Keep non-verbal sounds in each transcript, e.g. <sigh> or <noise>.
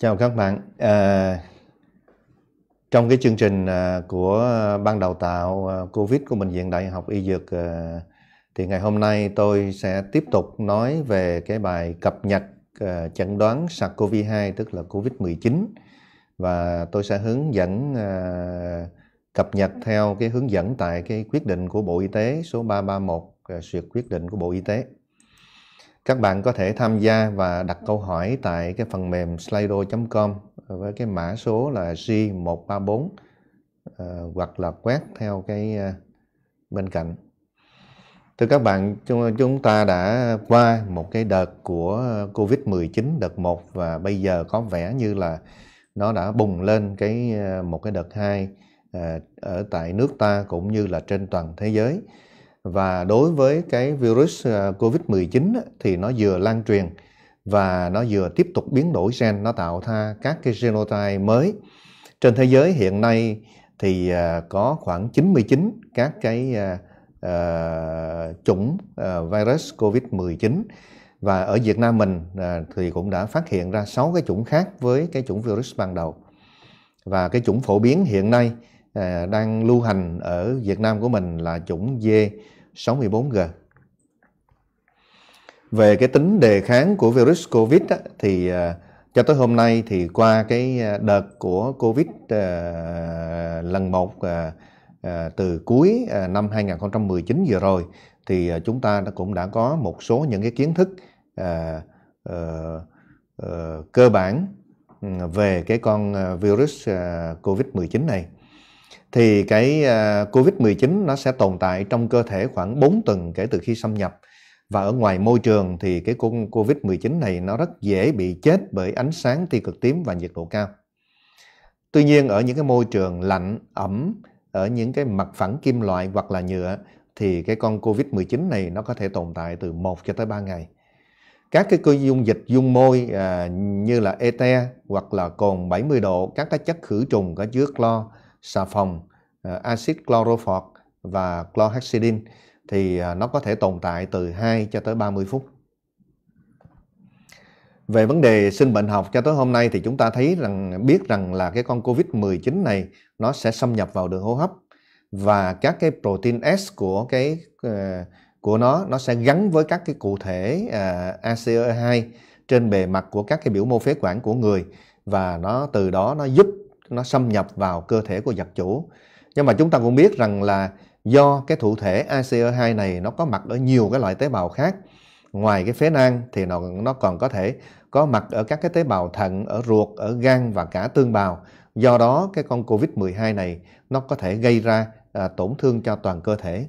Chào các bạn. À, trong cái chương trình à, của ban đào tạo à, COVID của Bệnh viện Đại học Y Dược à, thì ngày hôm nay tôi sẽ tiếp tục nói về cái bài cập nhật chẩn đoán SARS-CoV-2 tức là COVID-19 và tôi sẽ hướng dẫn cập nhật theo cái hướng dẫn tại cái quyết định của Bộ Y tế số 331 sự quyết định của Bộ Y tế các bạn có thể tham gia và đặt câu hỏi tại cái phần mềm slido.com với cái mã số là G134 uh, ờ, hoặc là quét theo cái uh, bên cạnh. Thưa các bạn, chúng ta đã qua một cái đợt của Covid-19 đợt 1 và bây giờ có vẻ như là nó đã bùng lên cái ờ, một cái đợt 2 uh, ở tại nước ta cũng như là trên toàn thế giới và đối với cái virus à, COVID-19 thì nó vừa lan truyền và nó vừa tiếp tục biến đổi gen, nó tạo ra các cái genotype mới. Trên thế giới hiện nay thì à, có khoảng 99 các cái uh, chủng virus COVID-19 và ở Việt Nam mình thì cũng đã phát hiện ra 6 cái chủng khác với cái chủng virus ban đầu. Và cái chủng phổ biến hiện nay đang lưu hành ở Việt Nam của mình là chủng D 64G. Về cái tính đề kháng của virus COVID á, thì à, cho tới hôm nay thì qua cái à, đợt của Covid à, lần 1 từ cuối năm 2019 vừa rồi thì chúng ta cũng đã có một số những cái kiến thức ờ, ờ, cơ bản ừ, về cái con virus Covid-19 này thì cái ờ, COVID-19 nó sẽ tồn tại trong cơ thể khoảng 4 tuần kể từ khi xâm nhập. Và ở ngoài môi trường thì cái COVID-19 này nó rất dễ bị chết bởi ánh sáng tia cực tím và nhiệt độ cao. Tuy nhiên ở những cái môi trường lạnh, ẩm, ở những cái mặt phẳng kim loại hoặc là nhựa thì cái con COVID-19 này nó có thể tồn tại từ 1 cho tới 3 ngày. Các cái cơ dung dịch dung môi à, như là ete hoặc là cồn 70 độ, các cái chất khử trùng có chứa clo xà phòng, ờ, axit chlorophos và chlorhexidine thì ờ, nó có thể tồn tại từ 2 cho tới 30 phút. Về vấn đề sinh bệnh học cho tới hôm nay thì chúng ta thấy rằng biết rằng là cái con Covid-19 này nó sẽ xâm nhập vào đường hô hấp và các cái protein S của cái ờ, của nó nó sẽ gắn với các cái cụ thể uh, ACE2 trên bề mặt của các cái biểu mô phế quản của người và nó từ đó nó giúp nó xâm nhập vào cơ thể của vật chủ. Nhưng mà chúng ta cũng biết rằng là do cái thụ thể ACE2 này nó có mặt ở nhiều cái loại tế bào khác. Ngoài cái phế nang thì nó, nó còn có thể có mặt ở các cái tế bào thận, ở ruột, ở gan và cả tương bào. Do đó cái con COVID-12 này nó có thể gây ra à, tổn thương cho toàn cơ thể.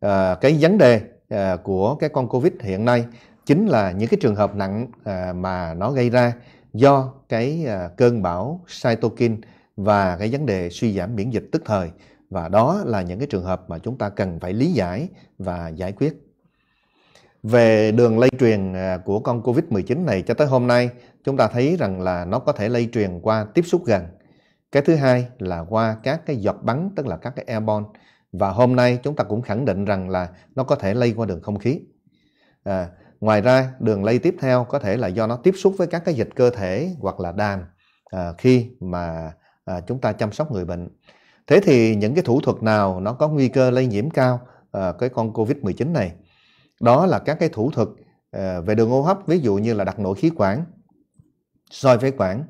À, cái vấn đề à, của cái con COVID hiện nay chính là những cái trường hợp nặng à, mà nó gây ra do cái à, cơn bão cytokine và cái vấn đề suy giảm miễn dịch tức thời và đó là những cái trường hợp mà chúng ta cần phải lý giải và giải quyết. Về đường lây truyền à, của con Covid-19 này cho tới hôm nay, chúng ta thấy rằng là nó có thể lây truyền qua tiếp xúc gần. Cái thứ hai là qua các cái giọt bắn tức là các cái airborne và hôm nay chúng ta cũng khẳng định rằng là nó có thể lây qua đường không khí. À, ngoài ra đường lây tiếp theo có thể là do nó tiếp xúc với các cái dịch cơ thể hoặc là đàm à, khi mà à, chúng ta chăm sóc người bệnh thế thì những cái thủ thuật nào nó có nguy cơ lây nhiễm cao à, cái con covid 19 này đó là các cái thủ thuật à, về đường hô hấp ví dụ như là đặt nội khí quản soi phế quản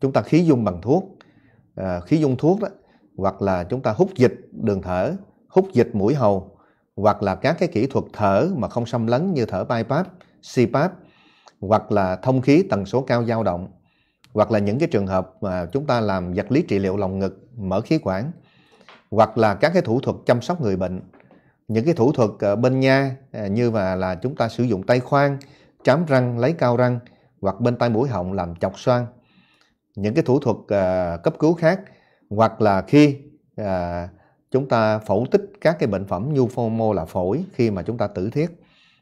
chúng ta khí dung bằng thuốc à, khí dung thuốc đó hoặc là chúng ta hút dịch đường thở hút dịch mũi hầu hoặc là các cái kỹ thuật thở mà không xâm lấn như thở BiPAP, CPAP hoặc là thông khí tần số cao dao động hoặc là những cái trường hợp mà chúng ta làm vật lý trị liệu lồng ngực, mở khí quản hoặc là các cái thủ thuật chăm sóc người bệnh những cái thủ thuật ờ, bên nha ờ, như mà là chúng ta sử dụng tay khoan chám răng lấy cao răng hoặc bên tay mũi họng làm chọc xoang những cái thủ thuật ờ, cấp cứu khác hoặc là khi chúng ta phẫu tích các cái bệnh phẩm nhu phô mô là phổi khi mà chúng ta tử thiết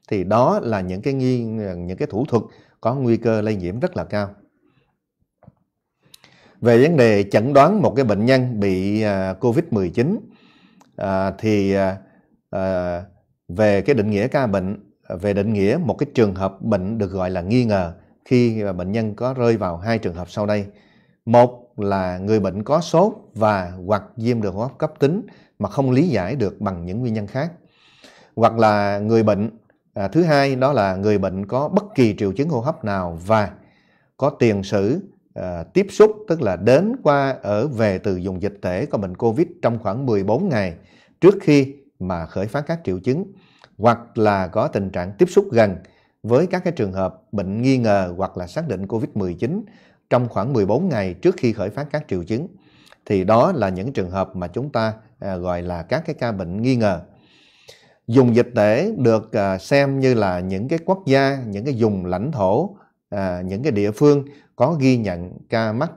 thì đó là những cái nghi những cái thủ thuật có nguy cơ lây nhiễm rất là cao về vấn đề chẩn đoán một cái bệnh nhân bị à, COVID-19 à, thì à, về cái định nghĩa ca bệnh về định nghĩa một cái trường hợp bệnh được gọi là nghi ngờ khi bệnh nhân có rơi vào hai trường hợp sau đây một là người bệnh có sốt và hoặc viêm đường hô hấp cấp tính mà không lý giải được bằng những nguyên nhân khác. Hoặc là người bệnh à, thứ hai đó là người bệnh có bất kỳ triệu chứng hô hấp nào và có tiền sử à, tiếp xúc tức là đến qua ở về từ dùng dịch tễ có bệnh Covid trong khoảng 14 ngày trước khi mà khởi phát các triệu chứng hoặc là có tình trạng tiếp xúc gần với các cái trường hợp bệnh nghi ngờ hoặc là xác định COVID-19 trong khoảng 14 ngày trước khi khởi phát các triệu chứng. Thì đó là những trường hợp mà chúng ta à, gọi là các cái ca bệnh nghi ngờ. Dùng dịch tễ được à, xem như là những cái quốc gia, những cái vùng lãnh thổ, à, những cái địa phương có ghi nhận ca mắc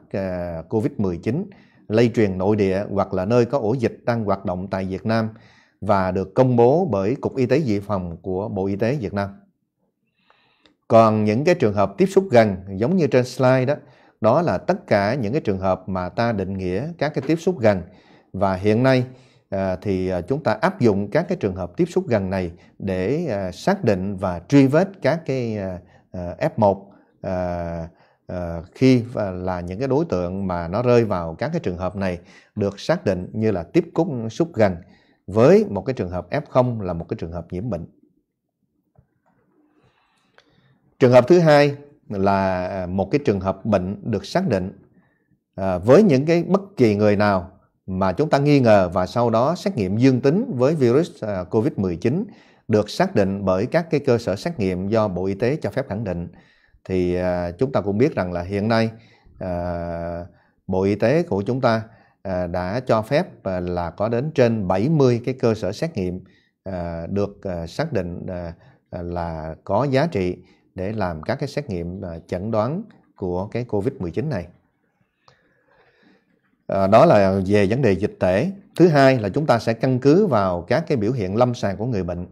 COVID-19 lây truyền nội địa hoặc là nơi có ổ dịch đang hoạt động tại Việt Nam và được công bố bởi Cục Y tế Dự phòng của Bộ Y tế Việt Nam. Còn những cái trường hợp tiếp xúc gần giống như trên slide đó đó là tất cả những cái trường hợp mà ta định nghĩa các cái tiếp xúc gần và hiện nay à, thì à, chúng ta áp dụng các cái trường hợp tiếp xúc gần này để à, xác định và truy vết các cái F1 à, à, khi là những cái đối tượng mà nó rơi vào các cái trường hợp này được xác định như là tiếp cúc xúc gần với một cái trường hợp F0 là một cái trường hợp nhiễm bệnh. Trường hợp thứ hai là à, một cái trường hợp bệnh được xác định à, với những cái bất kỳ người nào mà chúng ta nghi ngờ và sau đó xét nghiệm dương tính với virus à, COVID-19 được xác định bởi các cái cơ sở xét nghiệm do Bộ Y tế cho phép khẳng định thì à, chúng ta cũng biết rằng là hiện nay à, Bộ Y tế của chúng ta à, đã cho phép à, là có đến trên 70 cái cơ sở xét nghiệm à, được à, xác định à, là có giá trị để làm các cái xét nghiệm à, chẩn đoán của cái COVID-19 này. À, đó là về vấn đề dịch tễ. Thứ hai là chúng ta sẽ căn cứ vào các cái biểu hiện lâm sàng của người bệnh.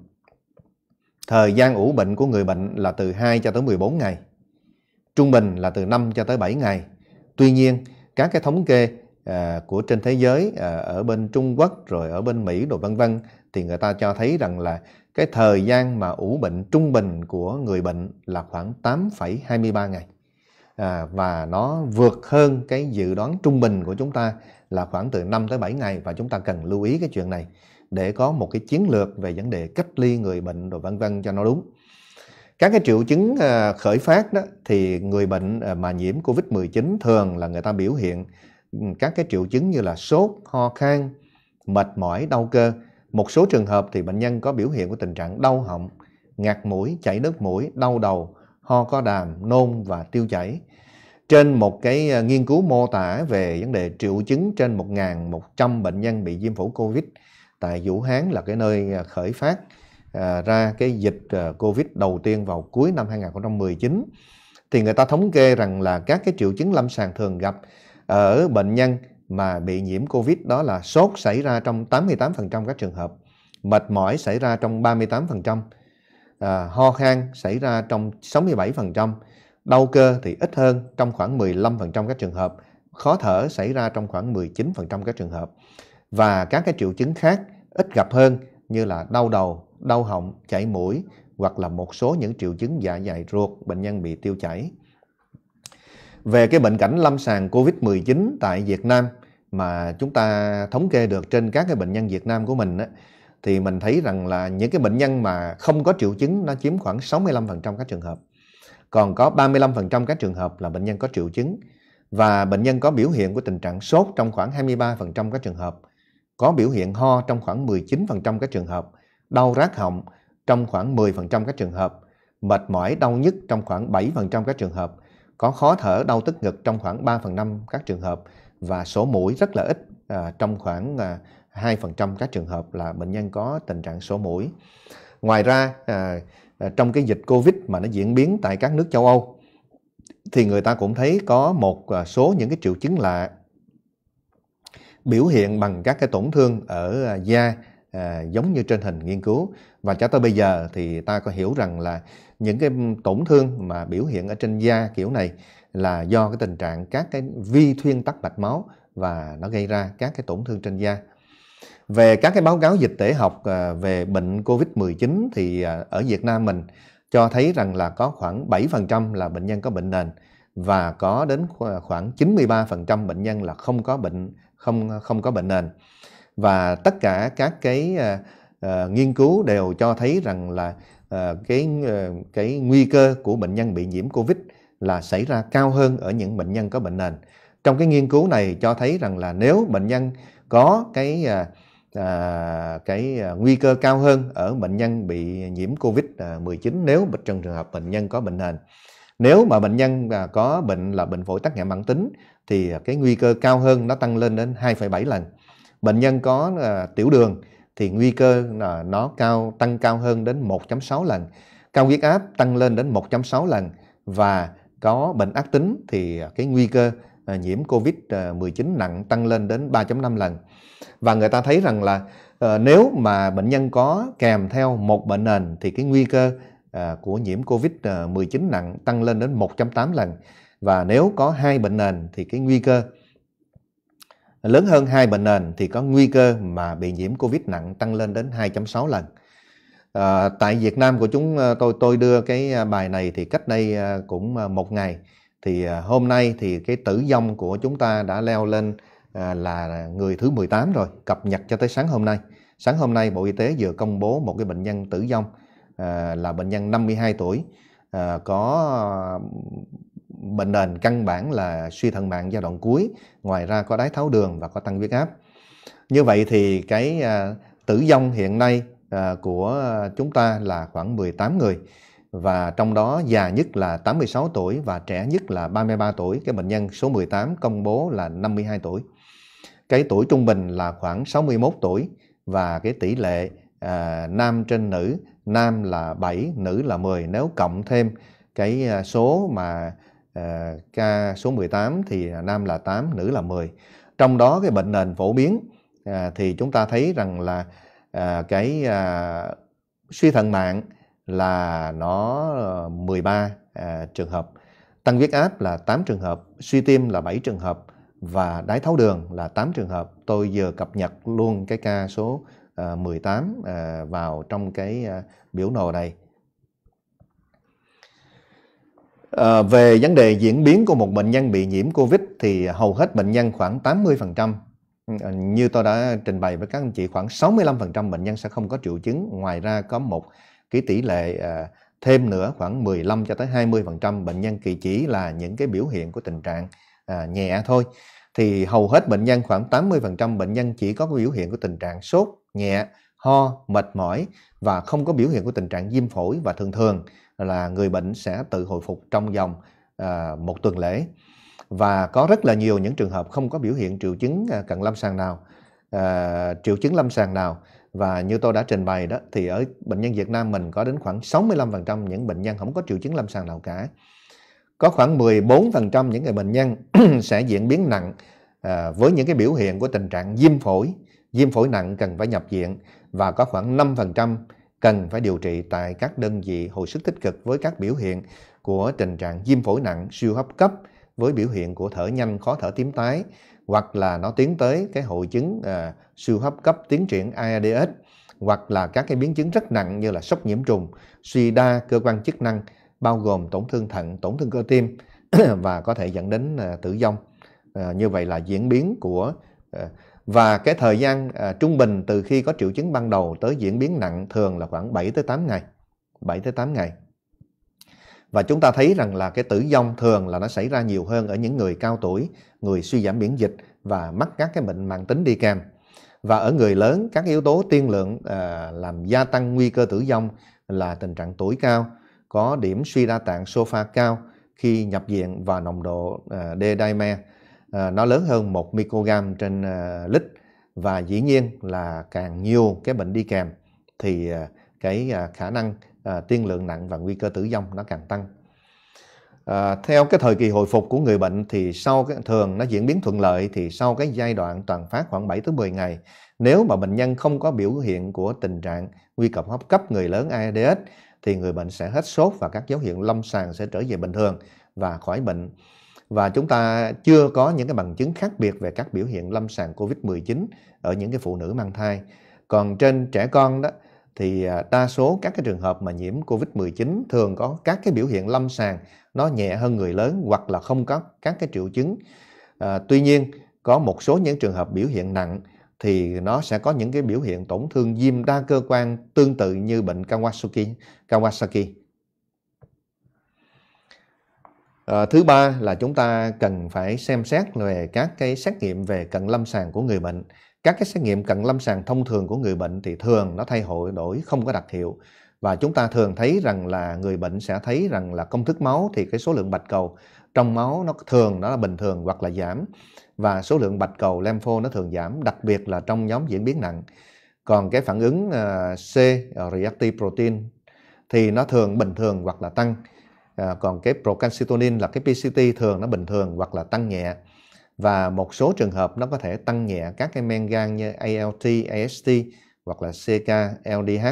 Thời gian ủ bệnh của người bệnh là từ 2 cho tới 14 ngày. Trung bình là từ 5 cho tới 7 ngày. Tuy nhiên, các cái thống kê à, của trên thế giới ở bên Trung Quốc rồi ở bên Mỹ rồi vân vân thì người ta cho thấy rằng là cái thời gian mà ủ bệnh trung bình của người bệnh là khoảng 8,23 ngày à, và nó vượt hơn cái dự đoán trung bình của chúng ta là khoảng từ 5 tới 7 ngày và chúng ta cần lưu ý cái chuyện này để có một cái chiến lược về vấn đề cách ly người bệnh rồi vân vân cho nó đúng. Các cái triệu chứng à, khởi phát đó thì người bệnh à, mà nhiễm Covid-19 thường là người ta biểu hiện ừ, các cái triệu chứng như là sốt, ho khan, mệt mỏi, đau cơ một số trường hợp thì bệnh nhân có biểu hiện của tình trạng đau họng, ngạt mũi, chảy nước mũi, đau đầu, ho có đàm, nôn và tiêu chảy. Trên một cái ờ, nghiên cứu mô tả về vấn đề triệu chứng trên 1.100 bệnh nhân bị viêm phổi COVID tại Vũ Hán là cái nơi ờ, khởi phát ờ, ra cái dịch COVID đầu tiên vào cuối năm 2019 thì người ta thống kê rằng là các cái triệu chứng lâm sàng thường gặp ở bệnh nhân mà bị nhiễm COVID đó là sốt xảy ra trong 88% các trường hợp, mệt mỏi xảy ra trong 38%, à, ho khan xảy ra trong 67%, đau cơ thì ít hơn trong khoảng 15% các trường hợp, khó thở xảy ra trong khoảng 19% các trường hợp. Và các cái triệu chứng khác ít gặp hơn như là đau đầu, đau họng, chảy mũi hoặc là một số những triệu chứng dạ dày ruột bệnh nhân bị tiêu chảy. Về cái bệnh cảnh lâm sàng COVID-19 tại Việt Nam mà chúng ta thống kê được trên các cái bệnh nhân Việt Nam của mình á, thì mình thấy rằng là những cái bệnh nhân mà không có triệu chứng nó chiếm khoảng 65% các trường hợp. Còn có 35% các trường hợp là bệnh nhân có triệu chứng và bệnh nhân có biểu hiện của tình trạng sốt trong khoảng 23% các trường hợp, có biểu hiện ho trong khoảng 19% các trường hợp, đau rát họng trong khoảng 10% các trường hợp, mệt mỏi đau nhức trong khoảng 7% các trường hợp, có khó thở đau tức ngực trong khoảng 3 phần 5 các trường hợp và sổ mũi rất là ít à, trong khoảng à, 2% các trường hợp là bệnh nhân có tình trạng sổ mũi. Ngoài ra à, à, trong cái dịch Covid mà nó diễn biến tại các nước châu Âu thì người ta cũng thấy có một à, số những cái triệu chứng lạ biểu hiện bằng các cái tổn thương ở à, da à, giống như trên hình nghiên cứu và cho tới bây giờ thì ta có hiểu rằng là những cái tổn thương mà biểu hiện ở trên da kiểu này là do cái tình trạng các cái vi thuyên tắc mạch máu và nó gây ra các cái tổn thương trên da. Về các cái báo cáo dịch tễ học à, về bệnh COVID-19 thì à, ở Việt Nam mình cho thấy rằng là có khoảng 7% là bệnh nhân có bệnh nền và có đến khoảng 93% bệnh nhân là không có bệnh không không có bệnh nền. Và tất cả các cái uh, nghiên cứu đều cho thấy rằng là uh, cái uh, cái nguy cơ của bệnh nhân bị nhiễm Covid là xảy ra cao hơn ở những bệnh nhân có bệnh nền. Trong cái nghiên cứu này cho thấy rằng là nếu bệnh nhân có cái à, à cái à, nguy cơ cao hơn ở bệnh nhân bị nhiễm COVID-19 nếu trong trường hợp bệnh nhân có bệnh nền. Nếu mà bệnh nhân à, có bệnh là bệnh phổi tắc nghẽn mãn tính thì cái nguy cơ cao hơn nó tăng lên đến 2,7 lần. Bệnh nhân có à, tiểu đường thì nguy cơ là nó cao tăng cao hơn đến 1.6 lần. Cao huyết áp tăng lên đến 1.6 lần và có bệnh ác tính thì à, cái nguy cơ à, nhiễm COVID-19 à, nặng tăng lên đến 3.5 lần. Và người ta thấy rằng là ờ, nếu mà bệnh nhân có kèm theo một bệnh nền thì cái nguy cơ của nhiễm COVID-19 nặng tăng lên đến 1.8 lần. Và nếu có hai bệnh nền thì cái nguy cơ lớn hơn hai bệnh nền thì có nguy cơ mà bị nhiễm COVID nặng tăng lên đến 2.6 lần. À, tại Việt Nam của chúng ờ, tôi tôi đưa cái ờ, bài này thì cách đây cũng một ngày thì hôm nay thì cái tử vong của chúng ta đã leo lên là người thứ 18 rồi cập nhật cho tới sáng hôm nay sáng hôm nay Bộ Y tế vừa công bố một cái bệnh nhân tử vong là bệnh nhân 52 tuổi có bệnh nền căn bản là suy thận mạng giai đoạn cuối ngoài ra có đái tháo đường và có tăng huyết áp như vậy thì cái tử vong hiện nay À, của chúng ta là khoảng 18 người và trong đó già nhất là 86 tuổi và trẻ nhất là 33 tuổi. Cái bệnh nhân số 18 công bố là 52 tuổi. Cái tuổi trung bình là khoảng 61 tuổi và cái tỷ lệ à, nam trên nữ, nam là 7, nữ là 10. Nếu cộng thêm cái à, số mà à, ca số 18 thì nam là 8, nữ là 10. Trong đó cái bệnh nền phổ biến à, thì chúng ta thấy rằng là Ờ, cái à, suy thận mạng là nó 13 ờ, à, trường hợp, tăng huyết áp là 8 trường hợp, suy tim là 7 trường hợp và đái tháo đường là 8 trường hợp. Tôi vừa cập nhật luôn cái ca số à, 18 à, vào trong cái à, biểu đồ này. À, về vấn đề diễn biến của một bệnh nhân bị nhiễm COVID thì hầu hết bệnh nhân khoảng 80% Ờ, như tôi đã trình bày với các anh chị khoảng 65% bệnh nhân sẽ không có triệu chứng ngoài ra có một cái tỷ lệ ờ, thêm nữa khoảng 15 cho tới 20% bệnh nhân kỳ chỉ là những cái biểu hiện của tình trạng ờ, nhẹ thôi thì hầu hết bệnh nhân khoảng 80% bệnh nhân chỉ có biểu hiện của tình trạng sốt nhẹ ho mệt mỏi và không có biểu hiện của tình trạng viêm phổi và thường thường là người bệnh sẽ tự hồi phục trong vòng một tuần lễ và có rất là nhiều những trường hợp không có biểu hiện triệu chứng à, cận lâm sàng nào à, triệu chứng lâm sàng nào và như tôi đã trình bày đó thì ở bệnh nhân Việt Nam mình có đến khoảng 65% những bệnh nhân không có triệu chứng lâm sàng nào cả có khoảng 14% những người bệnh nhân <clears throat> sẽ diễn biến nặng à, với những cái biểu hiện của tình trạng viêm phổi viêm phổi nặng cần phải nhập viện và có khoảng 5% cần phải điều trị tại các đơn vị hồi sức tích cực với các biểu hiện của tình trạng viêm phổi nặng siêu hấp cấp với biểu hiện của thở nhanh khó thở tím tái hoặc là nó tiến tới cái hội chứng à, siêu hấp cấp tiến triển ADS hoặc là các cái biến chứng rất nặng như là sốc nhiễm trùng, suy đa cơ quan chức năng bao gồm tổn thương thận, tổn thương cơ tim <clears throat> và có thể dẫn đến à, tử vong. À, như vậy là diễn biến của à, và cái thời gian à, trung bình từ khi có triệu chứng ban đầu tới diễn biến nặng thường là khoảng 7 tới 8 ngày. 7 tới 8 ngày. Và chúng ta thấy rằng là cái tử vong thường là nó xảy ra nhiều hơn ở những người cao tuổi, người suy giảm miễn dịch và mắc các cái bệnh mạng tính đi kèm. Và ở người lớn, các yếu tố tiên lượng à, làm gia tăng nguy cơ tử vong là tình trạng tuổi cao, có điểm suy đa tạng sofa cao khi nhập viện và nồng độ à, D-dimer à, nó lớn hơn 1 microgram trên à, lít và dĩ nhiên là càng nhiều cái bệnh đi kèm thì à, cái à, khả năng À, tiên lượng nặng và nguy cơ tử vong nó càng tăng. À, theo cái thời kỳ hồi phục của người bệnh thì sau cái thường nó diễn biến thuận lợi thì sau cái giai đoạn toàn phát khoảng 7 tới 10 ngày nếu mà bệnh nhân không có biểu hiện của tình trạng nguy cơ hấp cấp người lớn AIDS thì người bệnh sẽ hết sốt và các dấu hiệu lâm sàng sẽ trở về bình thường và khỏi bệnh. Và chúng ta chưa có những cái bằng chứng khác biệt về các biểu hiện lâm sàng COVID-19 ở những cái phụ nữ mang thai. Còn trên trẻ con đó thì à, đa số các cái trường hợp mà nhiễm COVID-19 thường có các cái biểu hiện lâm sàng nó nhẹ hơn người lớn hoặc là không có các cái triệu chứng. À, tuy nhiên có một số những trường hợp biểu hiện nặng thì nó sẽ có những cái biểu hiện tổn thương viêm đa cơ quan tương tự như bệnh Kawasaki. Kawasaki. À, thứ ba là chúng ta cần phải xem xét về các cái xét nghiệm về cận lâm sàng của người bệnh. Các cái xét nghiệm cận lâm sàng thông thường của người bệnh thì thường nó thay hội đổi không có đặc hiệu và chúng ta thường thấy rằng là người bệnh sẽ thấy rằng là công thức máu thì cái số lượng bạch cầu trong máu nó thường nó là bình thường hoặc là giảm và số lượng bạch cầu lympho nó thường giảm đặc biệt là trong nhóm diễn biến nặng. Còn cái phản ứng ờ, C ờ, reactive protein thì nó thường bình thường hoặc là tăng à, còn cái procalcitonin là cái PCT thường nó bình thường hoặc là tăng nhẹ và một số trường hợp nó có thể tăng nhẹ các cái men gan như ALT, AST hoặc là CK, LDH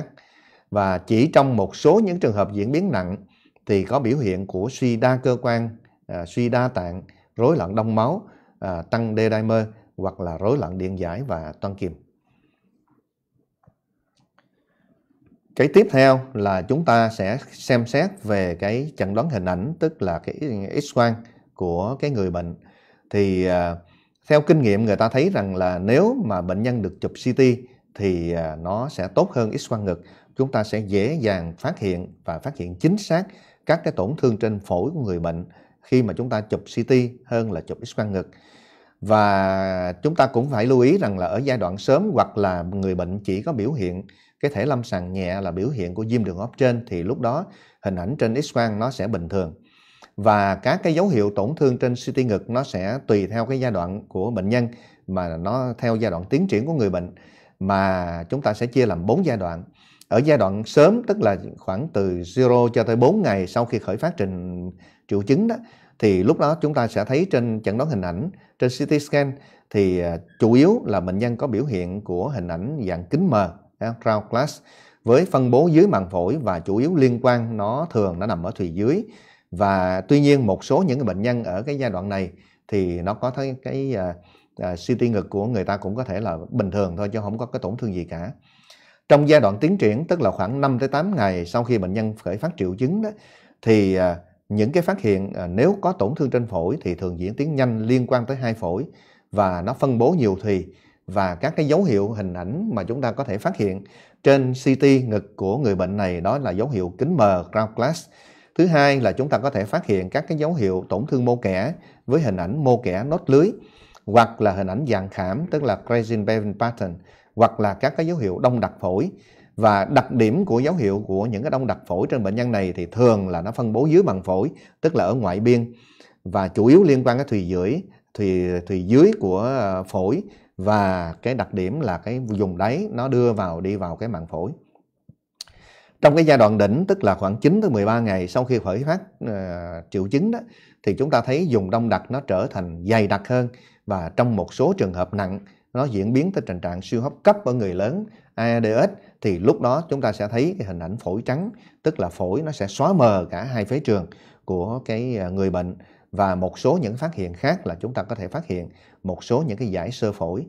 và chỉ trong một số những trường hợp diễn biến nặng thì có biểu hiện của suy đa cơ quan, à, suy đa tạng, rối loạn đông máu, à, tăng D-dimer hoặc là rối loạn điện giải và toan kiềm. cái tiếp theo là chúng ta sẽ xem xét về cái chẩn đoán hình ảnh tức là cái x quang của cái người bệnh thì à, theo kinh nghiệm người ta thấy rằng là nếu mà bệnh nhân được chụp CT thì à, nó sẽ tốt hơn x quang ngực chúng ta sẽ dễ dàng phát hiện và phát hiện chính xác các cái tổn thương trên phổi của người bệnh khi mà chúng ta chụp CT hơn là chụp x quang ngực và chúng ta cũng phải lưu ý rằng là ở giai đoạn sớm hoặc là người bệnh chỉ có biểu hiện cái thể lâm sàng nhẹ là biểu hiện của viêm đường ốp trên thì lúc đó hình ảnh trên X quang nó sẽ bình thường và các cái dấu hiệu tổn thương trên CT ngực nó sẽ tùy theo cái giai đoạn của bệnh nhân mà nó theo giai đoạn tiến triển của người bệnh mà chúng ta sẽ chia làm 4 giai đoạn. Ở giai đoạn sớm tức là khoảng từ 0 cho tới 4 ngày sau khi khởi phát trình triệu chứng đó thì lúc đó chúng ta sẽ thấy trên chẩn đoán hình ảnh trên CT scan thì à, chủ yếu là bệnh nhân có biểu hiện của hình ảnh dạng kính mờ crowd class với phân bố dưới màng phổi và chủ yếu liên quan nó thường nó nằm ở thùy dưới và tuy nhiên một số những bệnh nhân ở cái giai đoạn này thì nó có thấy cái uh, uh, suy tim ngực của người ta cũng có thể là bình thường thôi chứ không có cái tổn thương gì cả. Trong giai đoạn tiến triển tức là khoảng 5 tới 8 ngày sau khi bệnh nhân khởi phát triệu chứng đó thì uh, những cái phát hiện uh, nếu có tổn thương trên phổi thì thường diễn tiến nhanh liên quan tới hai phổi và nó phân bố nhiều thùy và các cái dấu hiệu hình ảnh mà chúng ta có thể phát hiện trên CT ngực của người bệnh này đó là dấu hiệu kính mờ ground glass. Thứ hai là chúng ta có thể phát hiện các cái dấu hiệu tổn thương mô kẽ với hình ảnh mô kẽ nốt lưới hoặc là hình ảnh dạng khảm tức là crazy bevin pattern hoặc là các cái dấu hiệu đông đặc phổi và đặc điểm của dấu hiệu của những cái đông đặc phổi trên bệnh nhân này thì thường là nó phân bố dưới màng phổi tức là ở ngoại biên và chủ yếu liên quan cái thùy dưới thùy thùy dưới của ờ, phổi và cái đặc điểm là cái dùng đáy nó đưa vào đi vào cái màng phổi trong cái giai đoạn đỉnh tức là khoảng 9 tới 13 ngày sau khi khởi phát uh, triệu chứng đó thì chúng ta thấy dùng đông đặc nó trở thành dày đặc hơn và trong một số trường hợp nặng nó diễn biến tới tình trạng siêu hấp cấp ở người lớn ADS thì lúc đó chúng ta sẽ thấy cái hình ảnh phổi trắng tức là phổi nó sẽ xóa mờ cả hai phế trường của cái ờ, người bệnh và một số những phát hiện khác là chúng ta có thể phát hiện một số những cái giải sơ phổi.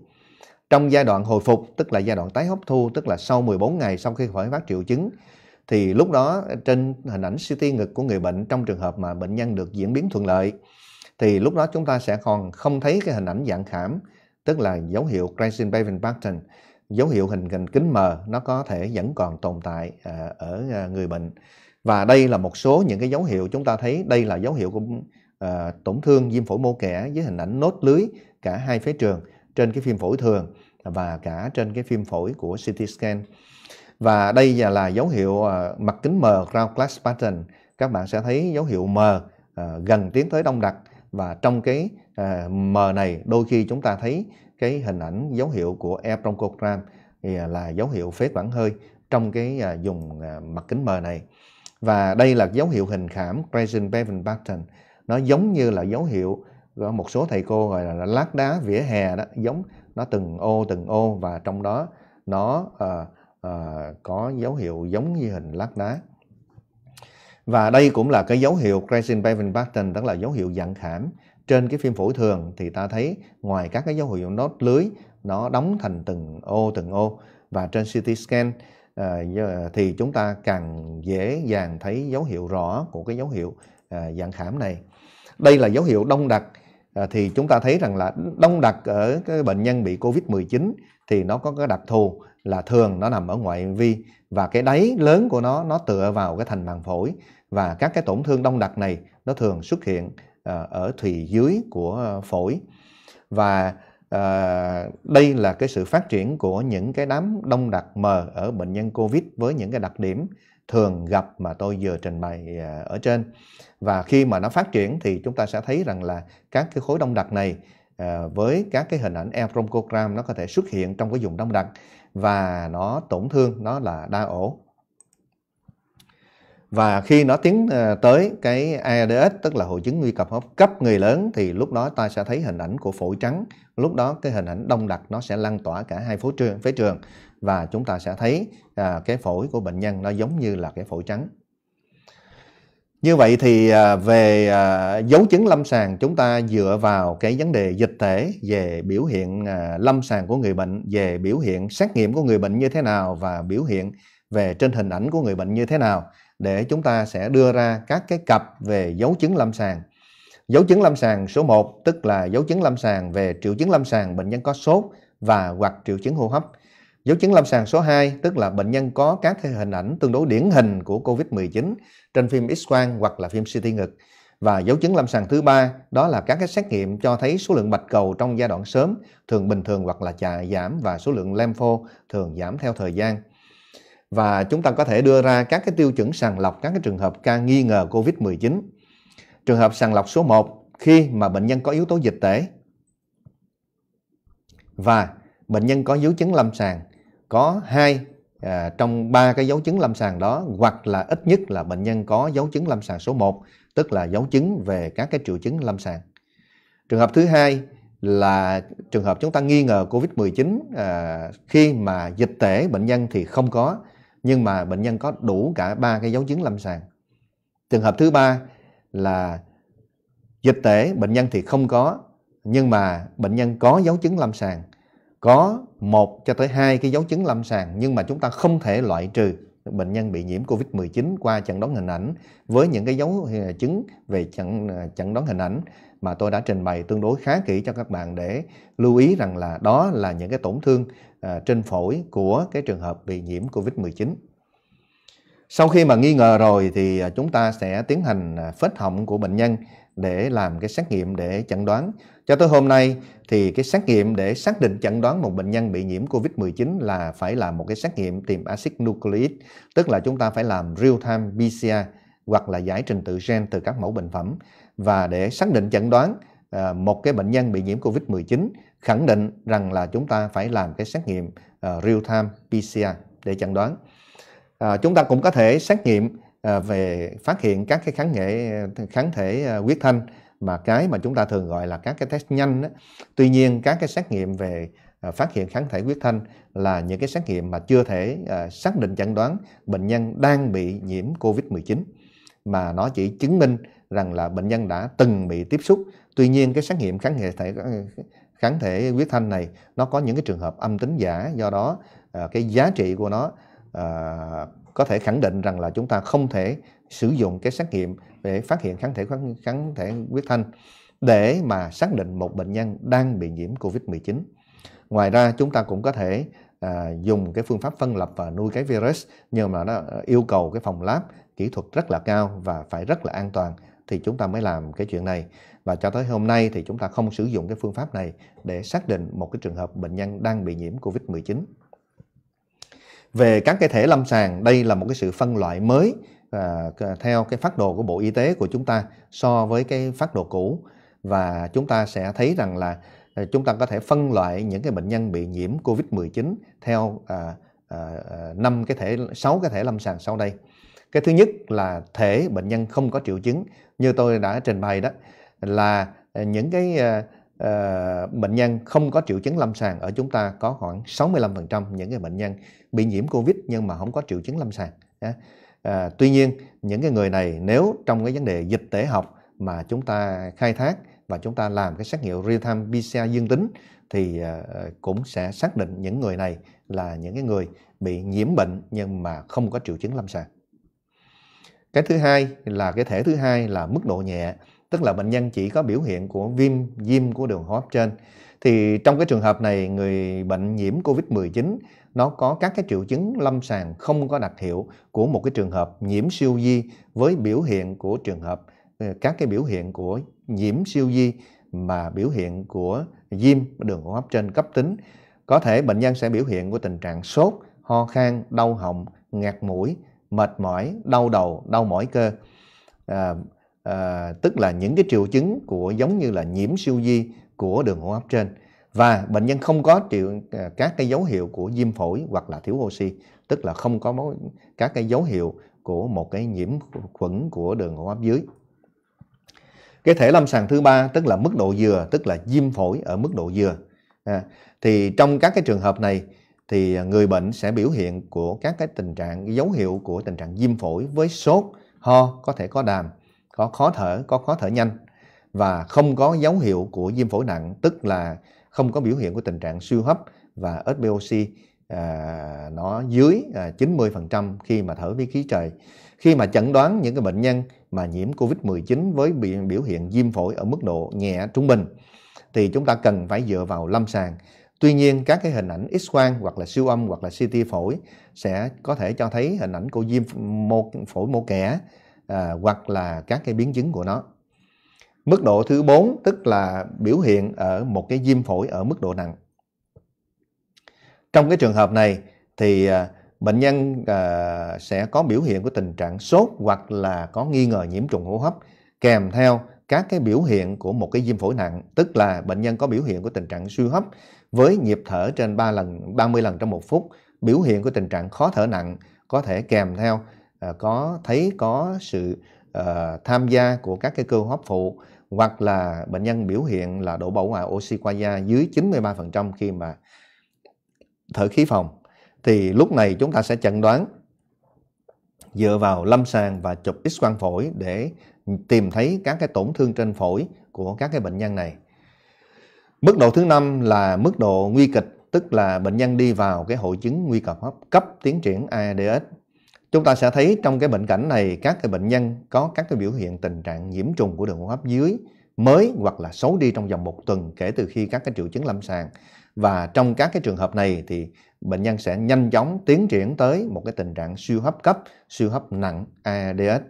Trong giai đoạn hồi phục tức là giai đoạn tái hấp thu tức là sau 14 ngày sau khi khởi phát triệu chứng thì lúc đó trên hình ảnh CT ngực của người bệnh trong trường hợp mà bệnh nhân được diễn biến thuận lợi thì lúc đó chúng ta sẽ còn không thấy cái hình ảnh dạng khảm tức là dấu hiệu crescent Bavin pattern dấu hiệu hình hình kính mờ nó có thể vẫn còn tồn tại à, ở à, người bệnh và đây là một số những cái dấu hiệu chúng ta thấy đây là dấu hiệu của Ờ, tổn thương viêm phổi mô kẽ với hình ảnh nốt lưới cả hai phế trường trên cái phim phổi thường và cả trên cái phim phổi của CT scan. Và đây là, dấu hiệu ờ, mặt kính mờ ground glass pattern. Các bạn sẽ thấy dấu hiệu mờ ờ, gần tiến tới đông đặc và trong cái uh, mờ này đôi khi chúng ta thấy cái hình ảnh dấu hiệu của air bronchogram là dấu hiệu phế quản hơi trong cái dùng mặt kính mờ này. Và đây là dấu hiệu hình khảm Crescent Bevan pattern nó giống như là dấu hiệu một số thầy cô gọi là lát đá vỉa hè đó giống nó từng ô từng ô và trong đó nó uh, uh, có dấu hiệu giống như hình lát đá và đây cũng là cái dấu hiệu crescent paving pattern tức là dấu hiệu dạng khảm trên cái phim phổi thường thì ta thấy ngoài các cái dấu hiệu nốt lưới nó đóng thành từng ô từng ô và trên CT scan ờ, thì chúng ta càng dễ dàng thấy dấu hiệu rõ của cái dấu hiệu uh, dạng khảm này đây là dấu hiệu đông đặc à, thì chúng ta thấy rằng là đông đặc ở cái bệnh nhân bị Covid-19 thì nó có cái đặc thù là thường nó nằm ở ngoại vi và cái đáy lớn của nó nó tựa vào cái thành màng phổi và các cái tổn thương đông đặc này nó thường xuất hiện à, ở thùy dưới của phổi và à, đây là cái sự phát triển của những cái đám đông đặc mờ ở bệnh nhân covid với những cái đặc điểm thường gặp mà tôi vừa trình bày à, ở trên và khi mà nó phát triển thì chúng ta sẽ thấy rằng là các cái khối đông đặc này à, với các cái hình ảnh e nó có thể xuất hiện trong cái vùng đông đặc và nó tổn thương nó là đa ổ và khi nó tiến à, tới cái ADS tức là hội chứng nguy cập hấp cấp người lớn thì lúc đó ta sẽ thấy hình ảnh của phổi trắng lúc đó cái hình ảnh đông đặc nó sẽ lan tỏa cả hai phối trường phế trường và chúng ta sẽ thấy à, cái phổi của bệnh nhân nó giống như là cái phổi trắng như vậy thì à, về à, dấu chứng lâm sàng chúng ta dựa vào cái vấn đề dịch tễ về biểu hiện à, lâm sàng của người bệnh về biểu hiện xét nghiệm của người bệnh như thế nào và biểu hiện về trên hình ảnh của người bệnh như thế nào để chúng ta sẽ đưa ra các cái cặp về dấu chứng lâm sàng Dấu chứng lâm sàng số 1 tức là dấu chứng lâm sàng về triệu chứng lâm sàng bệnh nhân có sốt và hoặc triệu chứng hô hấp. Dấu chứng lâm sàng số 2 tức là bệnh nhân có các hình ảnh tương đối điển hình của COVID-19 trên phim X-quang hoặc là phim CT ngực. Và dấu chứng lâm sàng thứ ba đó là các cái xét nghiệm cho thấy số lượng bạch cầu trong giai đoạn sớm thường bình thường hoặc là chà giảm và số lượng lympho thường giảm theo thời gian. Và chúng ta có thể đưa ra các cái tiêu chuẩn sàng lọc các cái trường hợp ca nghi ngờ COVID-19. Trường hợp sàng lọc số 1 khi mà bệnh nhân có yếu tố dịch tễ và bệnh nhân có dấu chứng lâm sàng có hai à, trong ba cái dấu chứng lâm sàng đó hoặc là ít nhất là bệnh nhân có dấu chứng lâm sàng số 1 tức là dấu chứng về các cái triệu chứng lâm sàng. Trường hợp thứ hai là trường hợp chúng ta nghi ngờ COVID-19 à, khi mà dịch tễ bệnh nhân thì không có nhưng mà bệnh nhân có đủ cả ba cái dấu chứng lâm sàng. Trường hợp thứ ba là dịch tễ bệnh nhân thì không có nhưng mà bệnh nhân có dấu chứng lâm sàng, có một cho tới hai cái dấu chứng lâm sàng nhưng mà chúng ta không thể loại trừ bệnh nhân bị nhiễm Covid-19 qua chẩn đoán hình ảnh với những cái dấu ờ, chứng về chẩn chẩn ờ, đoán hình ảnh mà tôi đã trình bày tương đối khá kỹ cho các bạn để lưu ý rằng là đó là những cái tổn thương ờ, trên phổi của cái trường hợp bị nhiễm Covid-19. Sau khi mà nghi ngờ rồi thì chúng ta sẽ tiến hành phết họng của bệnh nhân để làm cái xét nghiệm để chẩn đoán. Cho tới hôm nay thì cái xét nghiệm để xác định chẩn đoán một bệnh nhân bị nhiễm COVID-19 là phải làm một cái xét nghiệm tìm axit nucleic, tức là chúng ta phải làm real-time PCR hoặc là giải trình tự gen từ các mẫu bệnh phẩm và để xác định chẩn đoán ờ, một cái bệnh nhân bị nhiễm COVID-19 khẳng định rằng là chúng ta phải làm cái xét nghiệm ờ, real-time PCR để chẩn đoán. À, chúng ta cũng có thể xét nghiệm Ờ, về phát hiện các cái kháng thể kháng thể ờ, huyết thanh mà cái mà chúng ta thường gọi là các cái test nhanh đó. tuy nhiên các cái xét nghiệm về ờ, phát hiện kháng thể huyết thanh là những cái xét nghiệm mà chưa thể xác định chẩn đoán bệnh nhân đang bị nhiễm COVID-19 mà nó chỉ chứng minh rằng là bệnh nhân đã từng bị tiếp xúc. Tuy nhiên cái xét nghiệm kháng thể kháng thể huyết thanh này nó có những cái trường hợp âm tính giả do đó cái giá trị của nó có thể khẳng định rằng là chúng ta không thể sử dụng cái xét nghiệm để phát hiện kháng thể kháng, kháng thể huyết thanh để mà xác định một bệnh nhân đang bị nhiễm COVID-19. Ngoài ra chúng ta cũng có thể à, dùng cái phương pháp phân lập và nuôi cái virus nhưng mà nó à, yêu cầu cái phòng lab kỹ thuật rất là cao và phải rất là an toàn thì chúng ta mới làm cái chuyện này và cho tới hôm nay thì chúng ta không sử dụng cái phương pháp này để xác định một cái trường hợp bệnh nhân đang bị nhiễm COVID-19 về các cái thể lâm sàng đây là một cái sự phân loại mới à, theo cái phát đồ của bộ y tế của chúng ta so với cái phát đồ cũ và chúng ta sẽ thấy rằng là à, chúng ta có thể phân loại những cái bệnh nhân bị nhiễm COVID-19 theo à, à, à, năm cái thể sáu cái thể lâm sàng sau đây. Cái thứ nhất là thể bệnh nhân không có triệu chứng như tôi đã trình bày đó là những cái à, Ờ, bệnh nhân không có triệu chứng lâm sàng ở chúng ta có khoảng 65% những cái bệnh nhân bị nhiễm Covid nhưng mà không có triệu chứng lâm sàng. À, tuy nhiên những cái người này nếu trong cái vấn đề dịch tễ học mà chúng ta khai thác và chúng ta làm cái xét nghiệm real time PCR dương tính thì ờ, cũng sẽ xác định những người này là những cái người bị nhiễm bệnh nhưng mà không có triệu chứng lâm sàng. Cái thứ hai là cái thể thứ hai là mức độ nhẹ tức là bệnh nhân chỉ có biểu hiện của viêm viêm của đường hô hấp trên thì trong cái trường hợp này người bệnh nhiễm COVID-19 nó có các cái triệu chứng lâm sàng không có đặc hiệu của một cái trường hợp nhiễm siêu di với biểu hiện của trường hợp ờ, các cái biểu hiện của nhiễm siêu di mà biểu hiện của viêm đường hô hấp trên cấp tính có thể bệnh nhân sẽ biểu hiện của tình trạng sốt, ho khan, đau họng, ngạt mũi, mệt mỏi, đau đầu, đau mỏi cơ. À, à, tức là những cái triệu chứng của giống như là nhiễm siêu vi của đường hô hấp trên và bệnh nhân không có triệu ờ, các cái dấu hiệu của viêm phổi hoặc là thiếu oxy tức là không có các cái dấu hiệu của một cái nhiễm khuẩn của đường hô hấp dưới cái thể lâm sàng thứ ba tức là mức độ dừa tức là viêm phổi ở mức độ dừa à, thì trong các cái trường hợp này thì người bệnh sẽ biểu hiện của các cái tình trạng cái dấu hiệu của tình trạng viêm phổi với sốt ho có thể có đàm có khó thở, có khó thở nhanh và không có dấu hiệu của viêm phổi nặng, tức là không có biểu hiện của tình trạng siêu hấp và ít BOC à, nó dưới à, 90% khi mà thở với khí trời. Khi mà chẩn đoán những cái bệnh nhân mà nhiễm COVID-19 với biểu hiện viêm phổi ở mức độ nhẹ trung bình thì chúng ta cần phải dựa vào lâm sàng. Tuy nhiên các cái hình ảnh X quang hoặc là siêu âm hoặc là CT phổi sẽ có thể cho thấy hình ảnh của viêm mô, phổi mô kẽ à, hoặc là các cái biến chứng của nó. Mức độ thứ 4 tức là biểu hiện ở một cái viêm phổi ở mức độ nặng. Trong cái trường hợp này thì à, bệnh nhân à, sẽ có biểu hiện của tình trạng sốt hoặc là có nghi ngờ nhiễm trùng hô hấp kèm theo các cái biểu hiện của một cái viêm phổi nặng, tức là bệnh nhân có biểu hiện của tình trạng suy hấp với nhịp thở trên 3 lần 30 lần trong một phút, biểu hiện của tình trạng khó thở nặng có thể kèm theo Ờ, có thấy có sự uh, tham gia của các cái cơ hấp phụ hoặc là bệnh nhân biểu hiện là độ bão hòa oxy qua da dưới 93% khi mà thở khí phòng thì lúc này chúng ta sẽ chẩn đoán dựa vào lâm sàng và chụp x quang phổi để tìm thấy các cái tổn thương trên phổi của các cái bệnh nhân này. Mức độ thứ năm là mức độ nguy kịch, tức là bệnh nhân đi vào cái hội chứng nguy cơ hấp cấp tiến triển ADS Chúng ta sẽ thấy trong cái bệnh cảnh này các cái bệnh nhân có các cái biểu hiện tình trạng nhiễm trùng của đường hô hấp dưới mới hoặc là xấu đi trong vòng một tuần kể từ khi các cái triệu chứng lâm sàng và trong các cái trường hợp này thì bệnh nhân sẽ nhanh chóng tiến triển tới một cái tình trạng siêu hấp cấp, siêu hấp nặng ADS.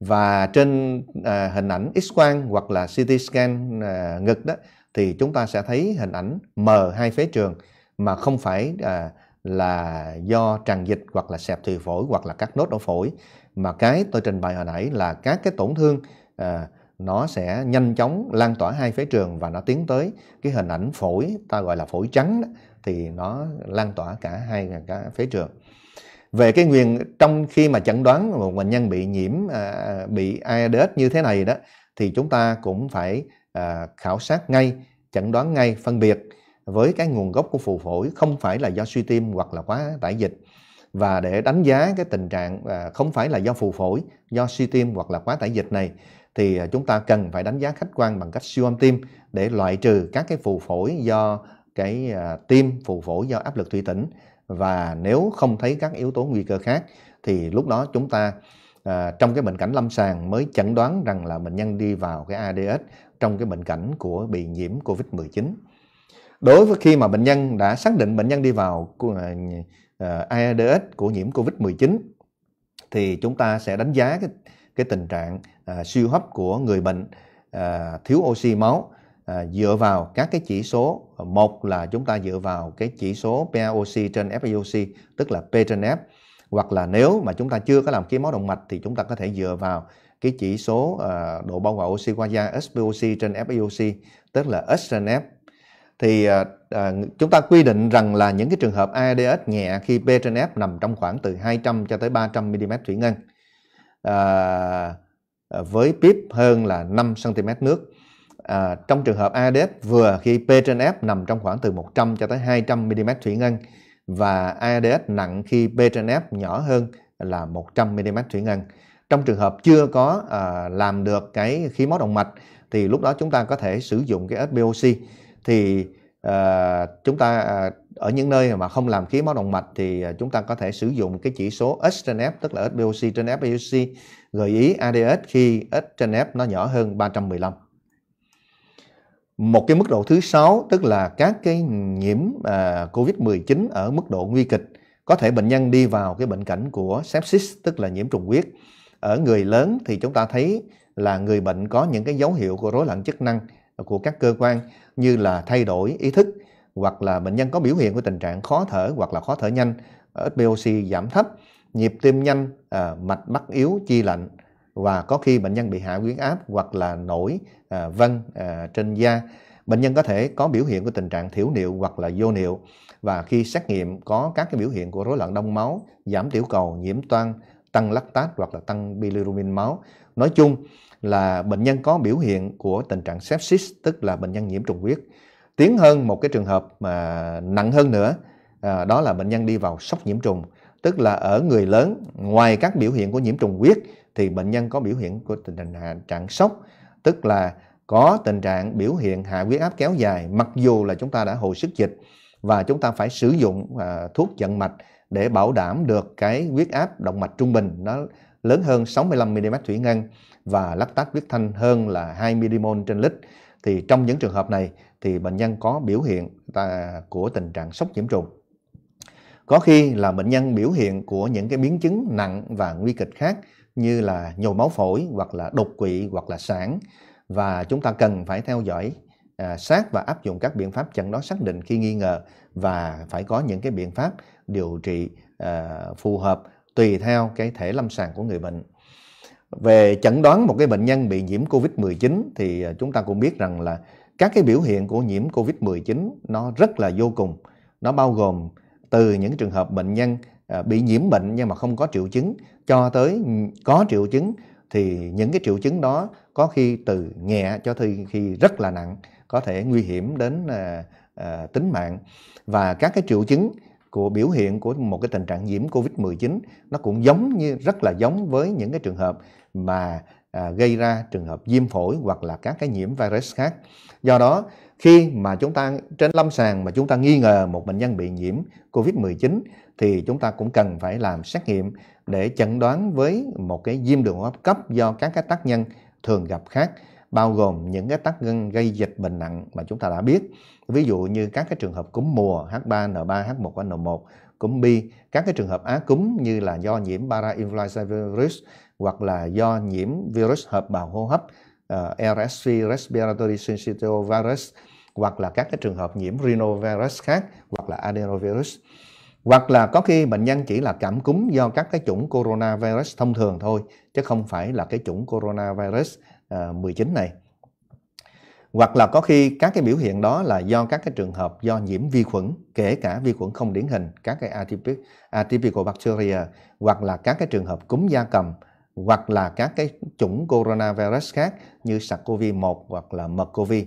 Và trên à, hình ảnh X-quang hoặc là CT scan à, ngực đó thì chúng ta sẽ thấy hình ảnh mờ hai phế trường mà không phải à, là do tràn dịch hoặc là sẹp thùy phổi hoặc là các nốt ở phổi mà cái tôi trình bày hồi nãy là các cái tổn thương à, nó sẽ nhanh chóng lan tỏa hai phế trường và nó tiến tới cái hình ảnh phổi ta gọi là phổi trắng đó, thì nó lan tỏa cả hai cả phế trường về cái nguyên trong khi mà chẩn đoán một bệnh nhân bị nhiễm à, bị AIDS như thế này đó thì chúng ta cũng phải à, khảo sát ngay chẩn đoán ngay phân biệt với cái nguồn gốc của phù phổi không phải là do suy tim hoặc là quá tải dịch và để đánh giá cái tình trạng à, không phải là do phù phổi do suy tim hoặc là quá tải dịch này thì à, chúng ta cần phải đánh giá khách quan bằng cách siêu âm tim để loại trừ các cái phù phổi do cái à, tim phù phổi do áp lực thủy tĩnh và nếu không thấy các yếu tố nguy cơ khác thì lúc đó chúng ta à, trong cái bệnh cảnh lâm sàng mới chẩn đoán rằng là bệnh nhân đi vào cái ADS trong cái bệnh cảnh của bị nhiễm COVID-19 đối với khi mà bệnh nhân đã xác định bệnh nhân đi vào AIDS à, à, của nhiễm COVID-19 thì chúng ta sẽ đánh giá cái, cái tình trạng à, suy hấp của người bệnh à, thiếu oxy máu à, dựa vào các cái chỉ số một là chúng ta dựa vào cái chỉ số PaOC trên FeOC tức là P trên F hoặc là nếu mà chúng ta chưa có làm khí máu động mạch thì chúng ta có thể dựa vào cái chỉ số à, độ bao hòa oxy qua da SPOC trên FeOC tức là S trên F thì à, à, chúng ta quy định rằng là những cái trường hợp ADS nhẹ khi P trên F nằm trong khoảng từ 200 cho tới 300 mm thủy ngân à, à, với pip hơn là 5 cm nước. À, trong trường hợp ADS vừa khi P trên F nằm trong khoảng từ 100 cho tới 200 mm thủy ngân và ADS nặng khi P trên F nhỏ hơn là 100 mm thủy ngân. Trong trường hợp chưa có à, làm được cái khí máu động mạch thì lúc đó chúng ta có thể sử dụng cái SBOC thì à, chúng ta à, ở những nơi mà không làm khí máu động mạch thì à, chúng ta có thể sử dụng cái chỉ số S trên F tức là SPOC trên FPOC gợi ý ADS khi S trên F nó nhỏ hơn 315 một cái mức độ thứ sáu tức là các cái nhiễm à, COVID-19 ở mức độ nguy kịch có thể bệnh nhân đi vào cái bệnh cảnh của sepsis tức là nhiễm trùng huyết ở người lớn thì chúng ta thấy là người bệnh có những cái dấu hiệu của rối loạn chức năng của các cơ quan như là thay đổi ý thức hoặc là bệnh nhân có biểu hiện của tình trạng khó thở hoặc là khó thở nhanh, SpOC giảm thấp, nhịp tim nhanh, à, mạch bắt yếu, chi lạnh và có khi bệnh nhân bị hạ huyết áp hoặc là nổi à, vân à, trên da. Bệnh nhân có thể có biểu hiện của tình trạng thiểu niệu hoặc là vô niệu và khi xét nghiệm có các cái biểu hiện của rối loạn đông máu, giảm tiểu cầu, nhiễm toan, tăng lactate hoặc là tăng bilirubin máu. Nói chung là bệnh nhân có biểu hiện của tình trạng sepsis tức là bệnh nhân nhiễm trùng huyết tiến hơn một cái trường hợp mà nặng hơn nữa à, đó là bệnh nhân đi vào sốc nhiễm trùng tức là ở người lớn ngoài các biểu hiện của nhiễm trùng huyết thì bệnh nhân có biểu hiện của tình trạng, trạng sốc tức là có tình trạng biểu hiện hạ huyết áp kéo dài mặc dù là chúng ta đã hồi sức dịch và chúng ta phải sử dụng à, thuốc vận mạch để bảo đảm được cái huyết áp động mạch trung bình nó lớn hơn 65 mm thủy ngân và lắc lactat huyết thanh hơn là 2 mmol trên lít. Thì trong những trường hợp này thì bệnh nhân có biểu hiện của tình trạng sốc nhiễm trùng. Có khi là bệnh nhân biểu hiện của những cái biến chứng nặng và nguy kịch khác như là nhồi máu phổi hoặc là đột quỵ hoặc là sản và chúng ta cần phải theo dõi à, sát và áp dụng các biện pháp chẩn đoán xác định khi nghi ngờ và phải có những cái biện pháp điều trị à, phù hợp tùy theo cái thể lâm sàng của người bệnh về chẩn đoán một cái bệnh nhân bị nhiễm COVID-19 thì à, chúng ta cũng biết rằng là các cái biểu hiện của nhiễm COVID-19 nó rất là vô cùng. Nó bao gồm từ những trường hợp bệnh nhân à, bị nhiễm bệnh nhưng mà không có triệu chứng cho tới có triệu chứng thì những cái triệu chứng đó có khi từ nhẹ cho tới khi rất là nặng có thể nguy hiểm đến à, à, tính mạng và các cái triệu chứng của biểu hiện của một cái tình trạng nhiễm Covid-19 nó cũng giống như rất là giống với những cái trường hợp mà à, gây ra trường hợp viêm phổi hoặc là các cái nhiễm virus khác. Do đó khi mà chúng ta trên lâm sàng mà chúng ta nghi ngờ một bệnh nhân bị nhiễm COVID-19 thì chúng ta cũng cần phải làm xét nghiệm để chẩn đoán với một cái viêm đường hô hấp cấp do các cái tác nhân thường gặp khác bao gồm những cái tác nhân gây dịch bệnh nặng mà chúng ta đã biết. Ví dụ như các cái trường hợp cúm mùa H3N3, H1N1, cúm bi, các cái trường hợp á cúm như là do nhiễm parainfluenza virus hoặc là do nhiễm virus hợp bào hô hấp uh, ờ, RSV respiratory syncytial virus hoặc là các cái trường hợp nhiễm rhinovirus khác hoặc là adenovirus hoặc là có khi bệnh nhân chỉ là cảm cúm do các cái chủng coronavirus thông thường thôi chứ không phải là cái chủng coronavirus 19 ờ, này hoặc là có khi các cái biểu hiện đó là do các cái trường hợp do nhiễm vi khuẩn kể cả vi khuẩn không điển hình các cái atypic, atypical bacteria hoặc là các cái trường hợp cúm da cầm hoặc là các cái chủng coronavirus khác như SARS-CoV-1 hoặc là MERS-CoV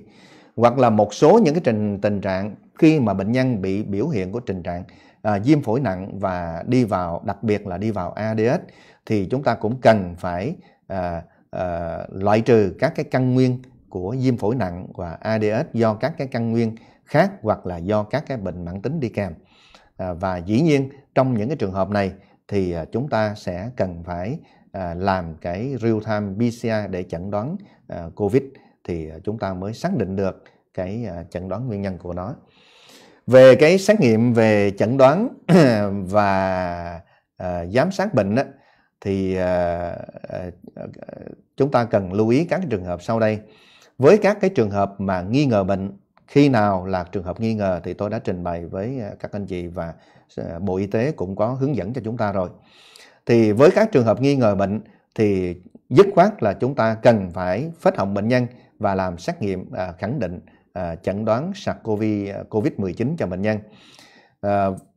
hoặc là một số những cái trình tình trạng khi mà bệnh nhân bị biểu hiện của tình trạng à, viêm phổi nặng và đi vào đặc biệt là đi vào ADS thì chúng ta cũng cần phải à, Ờ, loại trừ các cái căn nguyên của viêm phổi nặng và ADS do các cái căn nguyên khác hoặc là do các cái bệnh mãn tính đi kèm. À, và dĩ nhiên trong những cái trường hợp này thì ờ, chúng ta sẽ cần phải à, làm cái real-time PCR để chẩn đoán à, COVID thì chúng ta mới xác định được cái à, chẩn đoán nguyên nhân của nó. Về cái xét nghiệm về chẩn đoán <clears throat> và à, giám sát bệnh á, thì à, à, à, chúng ta cần lưu ý các trường hợp sau đây với các cái trường hợp mà nghi ngờ bệnh khi nào là trường hợp nghi ngờ thì tôi đã trình bày với các anh chị và bộ y tế cũng có hướng dẫn cho chúng ta rồi thì với các trường hợp nghi ngờ bệnh thì dứt khoát là chúng ta cần phải phết hỏng bệnh nhân và làm xét nghiệm khẳng định chẩn đoán sars cov covid 19 cho bệnh nhân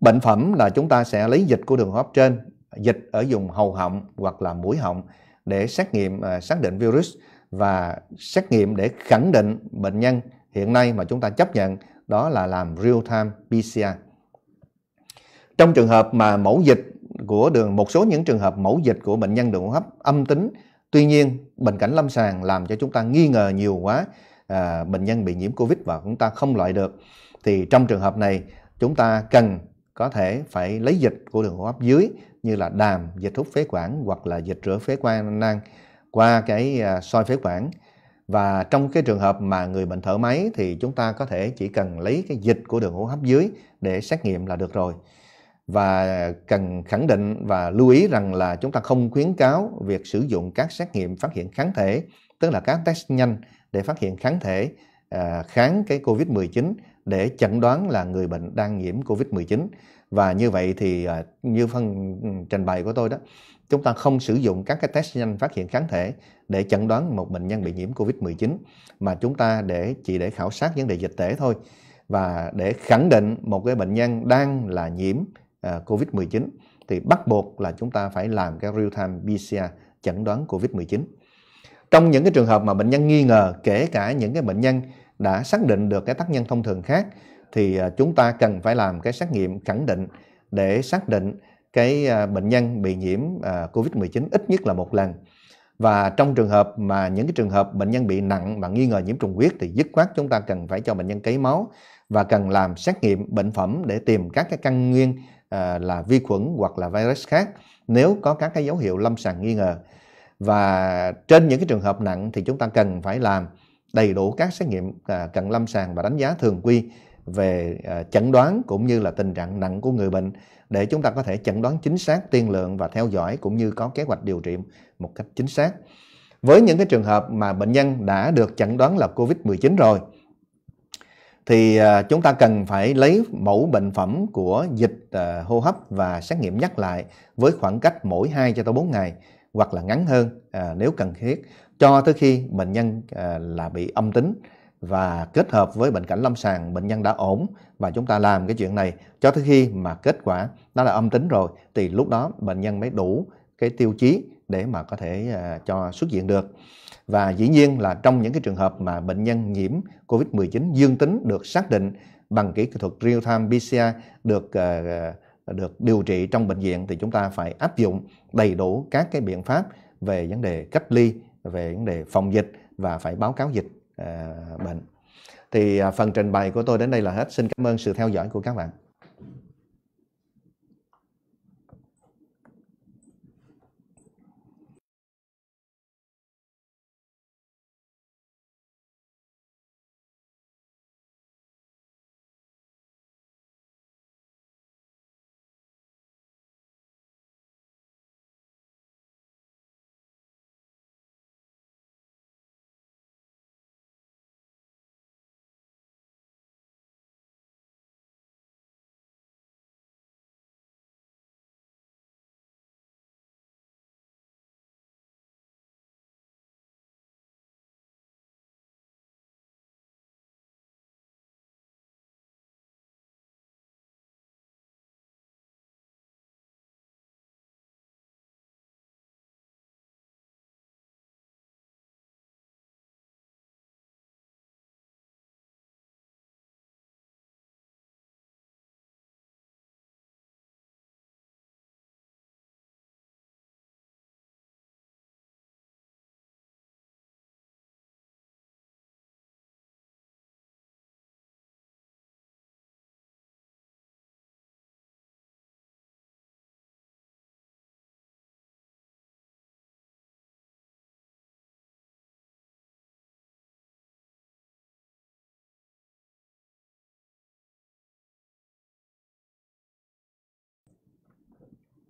bệnh phẩm là chúng ta sẽ lấy dịch của đường hô hấp trên dịch ở vùng hầu họng hoặc là mũi họng để xét nghiệm à, xác định virus và xét nghiệm để khẳng định bệnh nhân hiện nay mà chúng ta chấp nhận đó là làm real-time PCR. Trong trường hợp mà mẫu dịch của đường một số những trường hợp mẫu dịch của bệnh nhân đường hô hấp âm tính, tuy nhiên bệnh cảnh lâm sàng làm cho chúng ta nghi ngờ nhiều quá à, bệnh nhân bị nhiễm Covid và chúng ta không loại được thì trong trường hợp này chúng ta cần có thể phải lấy dịch của đường hô hấp dưới như là đàm, dịch hút phế quản hoặc là dịch rửa phế quan năng qua cái à, soi phế quản. Và trong cái trường hợp mà người bệnh thở máy thì chúng ta có thể chỉ cần lấy cái dịch của đường hô hấp dưới để xét nghiệm là được rồi. Và cần khẳng định và lưu ý rằng là chúng ta không khuyến cáo việc sử dụng các xét nghiệm phát hiện kháng thể, tức là các test nhanh để phát hiện kháng thể à, kháng cái COVID-19 để chẩn đoán là người bệnh đang nhiễm COVID-19 và như vậy thì à, như phần ừ, trình bày của tôi đó chúng ta không sử dụng các cái test nhanh phát hiện kháng thể để chẩn đoán một bệnh nhân bị nhiễm COVID-19 mà chúng ta để chỉ để khảo sát vấn đề dịch tễ thôi và để khẳng định một cái bệnh nhân đang là nhiễm à, COVID-19 thì bắt buộc là chúng ta phải làm cái real-time PCR chẩn đoán COVID-19. Trong những cái trường hợp mà bệnh nhân nghi ngờ, kể cả những cái bệnh nhân đã xác định được cái tác nhân thông thường khác thì à, chúng ta cần phải làm cái xét nghiệm khẳng định để xác định cái à, bệnh nhân bị nhiễm à, COVID-19 ít nhất là một lần. Và trong trường hợp mà những cái trường hợp bệnh nhân bị nặng mà nghi ngờ nhiễm trùng huyết thì dứt khoát chúng ta cần phải cho bệnh nhân cấy máu và cần làm xét nghiệm bệnh phẩm để tìm các cái căn nguyên là vi khuẩn hoặc là virus khác nếu có các cái dấu hiệu lâm sàng nghi ngờ. Và trên những cái trường hợp nặng thì chúng ta cần phải làm đầy đủ các xét nghiệm à, cận lâm sàng và đánh giá thường quy về à, chẩn đoán cũng như là tình trạng nặng của người bệnh để chúng ta có thể chẩn đoán chính xác, tiên lượng và theo dõi cũng như có kế hoạch điều trị một cách chính xác. Với những cái trường hợp mà bệnh nhân đã được chẩn đoán là COVID-19 rồi thì à, chúng ta cần phải lấy mẫu bệnh phẩm của dịch hô hấp và xét nghiệm nhắc lại với khoảng cách mỗi 2 cho tới 4 ngày hoặc là ngắn hơn à, nếu cần thiết cho tới khi bệnh nhân à, là bị âm tính và kết hợp với bệnh cảnh lâm sàng bệnh nhân đã ổn và chúng ta làm cái chuyện này cho tới khi mà kết quả nó là âm tính rồi thì lúc đó bệnh nhân mới đủ cái tiêu chí để mà có thể à, cho xuất viện được. Và dĩ nhiên là trong những cái trường hợp mà bệnh nhân nhiễm COVID-19 dương tính được xác định bằng kỹ thuật real-time PCR được à, được điều trị trong bệnh viện thì chúng ta phải áp dụng đầy đủ các cái biện pháp về vấn đề cách ly về vấn đề phòng dịch và phải báo cáo dịch à, bệnh thì à, phần trình bày của tôi đến đây là hết xin cảm ơn sự theo dõi của các bạn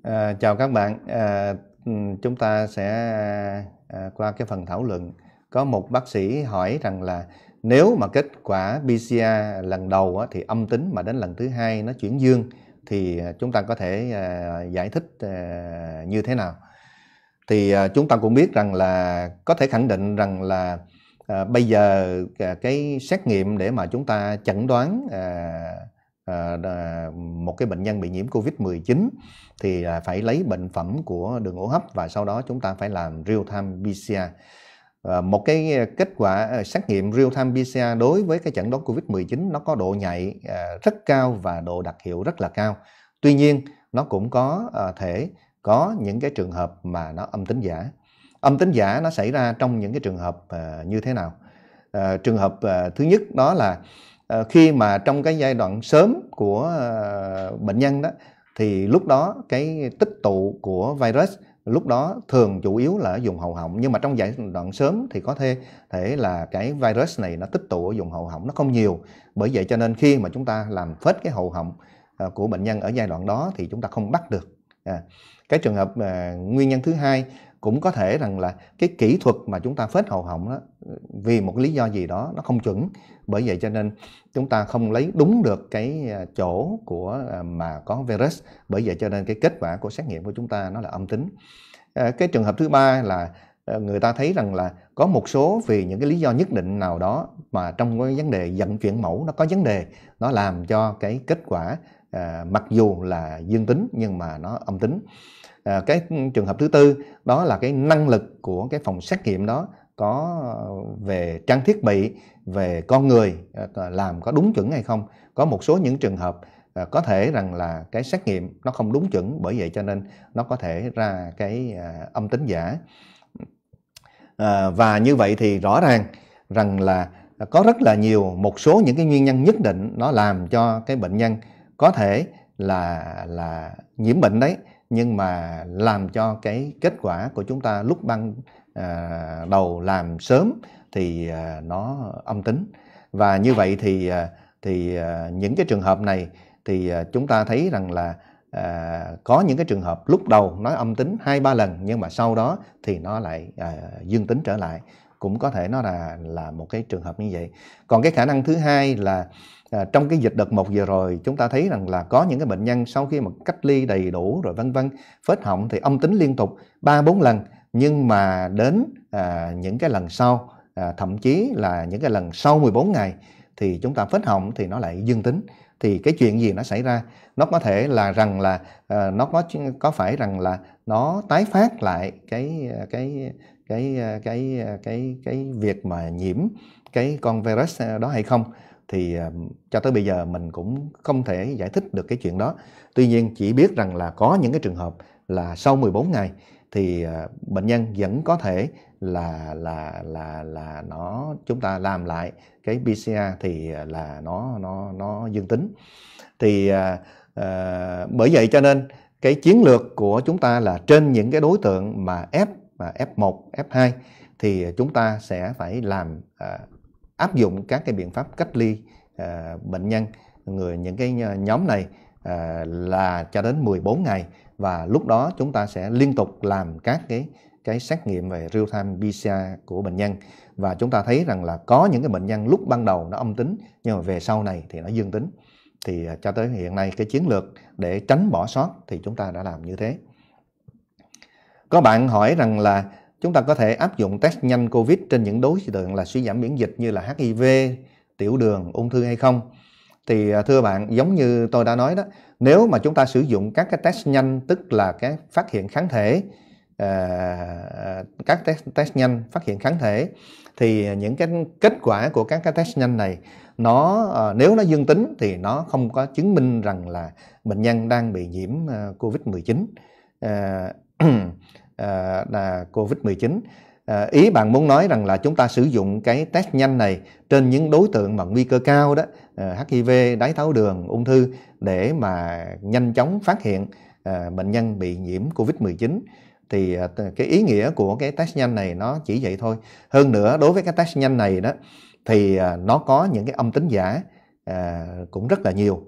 À, chào các bạn, à, chúng ta sẽ à, qua cái phần thảo luận. Có một bác sĩ hỏi rằng là nếu mà kết quả PCR lần đầu á, thì âm tính mà đến lần thứ hai nó chuyển dương thì chúng ta có thể à, giải thích à, như thế nào? Thì à, chúng ta cũng biết rằng là có thể khẳng định rằng là à, bây giờ à, cái xét nghiệm để mà chúng ta chẩn đoán à, Ờ, một cái bệnh nhân bị nhiễm Covid-19 thì à, phải lấy bệnh phẩm của đường hô hấp và sau đó chúng ta phải làm real-time PCR. Ờ, một cái kết quả ờ, xét nghiệm real-time PCR đối với cái chẩn đoán Covid-19 nó có độ nhạy rất cao và độ đặc hiệu rất là cao. Tuy nhiên nó cũng có thể có những cái trường hợp mà nó âm tính giả. Âm tính giả nó xảy ra trong những cái trường hợp như thế nào? Trường hợp thứ nhất đó là Ờ, khi mà trong cái giai đoạn sớm của ờ, bệnh nhân đó thì lúc đó cái tích tụ của virus lúc đó thường chủ yếu là ở vùng hậu họng nhưng mà trong giai đoạn sớm thì có thể thể là cái virus này nó tích tụ ở vùng hậu họng nó không nhiều bởi vậy cho nên khi mà chúng ta làm phết cái hậu họng ờ, của bệnh nhân ở giai đoạn đó thì chúng ta không bắt được à. cái trường hợp à, nguyên nhân thứ hai cũng có thể rằng là cái kỹ thuật mà chúng ta phết hầu họng đó vì một lý do gì đó nó không chuẩn bởi vậy cho nên chúng ta không lấy đúng được cái à, chỗ của à, mà có virus bởi vậy cho nên cái kết quả của xét nghiệm của chúng ta nó là âm tính à, cái trường hợp thứ ba là người ta thấy rằng là có một số vì những cái lý do nhất định nào đó mà trong cái vấn đề vận chuyển mẫu nó có vấn đề nó làm cho cái kết quả mặc dù là dương tính nhưng mà nó âm tính Ờ, cái trường hợp thứ tư đó là cái năng lực của cái phòng xét nghiệm đó có ờ, về trang thiết bị về con người ờ, làm có đúng chuẩn hay không có một số những trường hợp có thể rằng là cái xét nghiệm nó không đúng chuẩn bởi vậy cho nên nó có thể ra cái âm tính giả và như vậy thì rõ ràng rằng là có rất là nhiều một số những cái nguyên nhân nhất định nó làm cho cái bệnh nhân có thể là là nhiễm bệnh đấy nhưng mà làm cho cái kết quả của chúng ta lúc ban à, đầu làm sớm thì à, nó âm tính và như vậy thì à, thì à, những cái trường hợp này thì à, chúng ta thấy rằng là à, có những cái trường hợp lúc đầu nó âm tính hai ba lần nhưng mà sau đó thì nó lại à, dương tính trở lại cũng có thể nó là là một cái trường hợp như vậy còn cái khả năng thứ hai là à, trong cái dịch đợt 1 vừa rồi chúng ta thấy rằng là có những cái bệnh nhân sau khi mà cách ly đầy đủ rồi vân vân phết họng thì âm tính liên tục ba bốn lần nhưng mà đến à, những cái lần sau à, thậm chí là những cái lần sau 14 ngày thì chúng ta phết họng thì nó lại dương tính thì cái chuyện gì nó xảy ra nó có thể là rằng là à, nó có có phải rằng là nó tái phát lại cái ờ, cái cái cái cái, cái việc mà nhiễm cái con virus đó hay không thì ờ, cho tới bây giờ mình cũng không thể giải thích được cái chuyện đó. Tuy nhiên chỉ biết rằng là có những cái trường hợp là sau 14 ngày thì ờ, bệnh nhân vẫn có thể là là là là nó chúng ta làm lại cái PCR thì ờ, là nó nó nó dương tính. Thì à, bởi vậy cho nên cái chiến lược của chúng ta là trên những cái đối tượng mà F mà F1, F2 thì chúng ta sẽ phải làm à, áp dụng các cái biện pháp cách ly à, bệnh nhân người những cái nhóm này à, là cho đến 14 ngày và lúc đó chúng ta sẽ liên tục làm các cái cái xét nghiệm về real time PCR của bệnh nhân và chúng ta thấy rằng là có những cái bệnh nhân lúc ban đầu nó âm tính nhưng mà về sau này thì nó dương tính thì à, cho tới hiện nay cái chiến lược để tránh bỏ sót thì chúng ta đã làm như thế có bạn hỏi rằng là chúng ta có thể áp dụng test nhanh COVID trên những đối tượng là suy giảm miễn dịch như là HIV, tiểu đường, ung thư hay không? Thì à, thưa bạn, giống như tôi đã nói đó, nếu mà chúng ta sử dụng các cái test nhanh tức là cái phát hiện kháng thể à, các test, test nhanh phát hiện kháng thể thì những cái kết quả của các cái test nhanh này nó à, nếu nó dương tính thì nó không có chứng minh rằng là bệnh nhân đang bị nhiễm COVID-19. <clears throat> À, là COVID-19. À, ý bạn muốn nói rằng là chúng ta sử dụng cái test nhanh này trên những đối tượng mà nguy cơ cao đó, à, HIV, đái tháo đường, ung thư để mà nhanh chóng phát hiện à, bệnh nhân bị nhiễm COVID-19 thì cái ý nghĩa của cái test nhanh này nó chỉ vậy thôi. Hơn nữa đối với cái test nhanh này đó thì nó có những cái âm tính giả cũng rất là nhiều.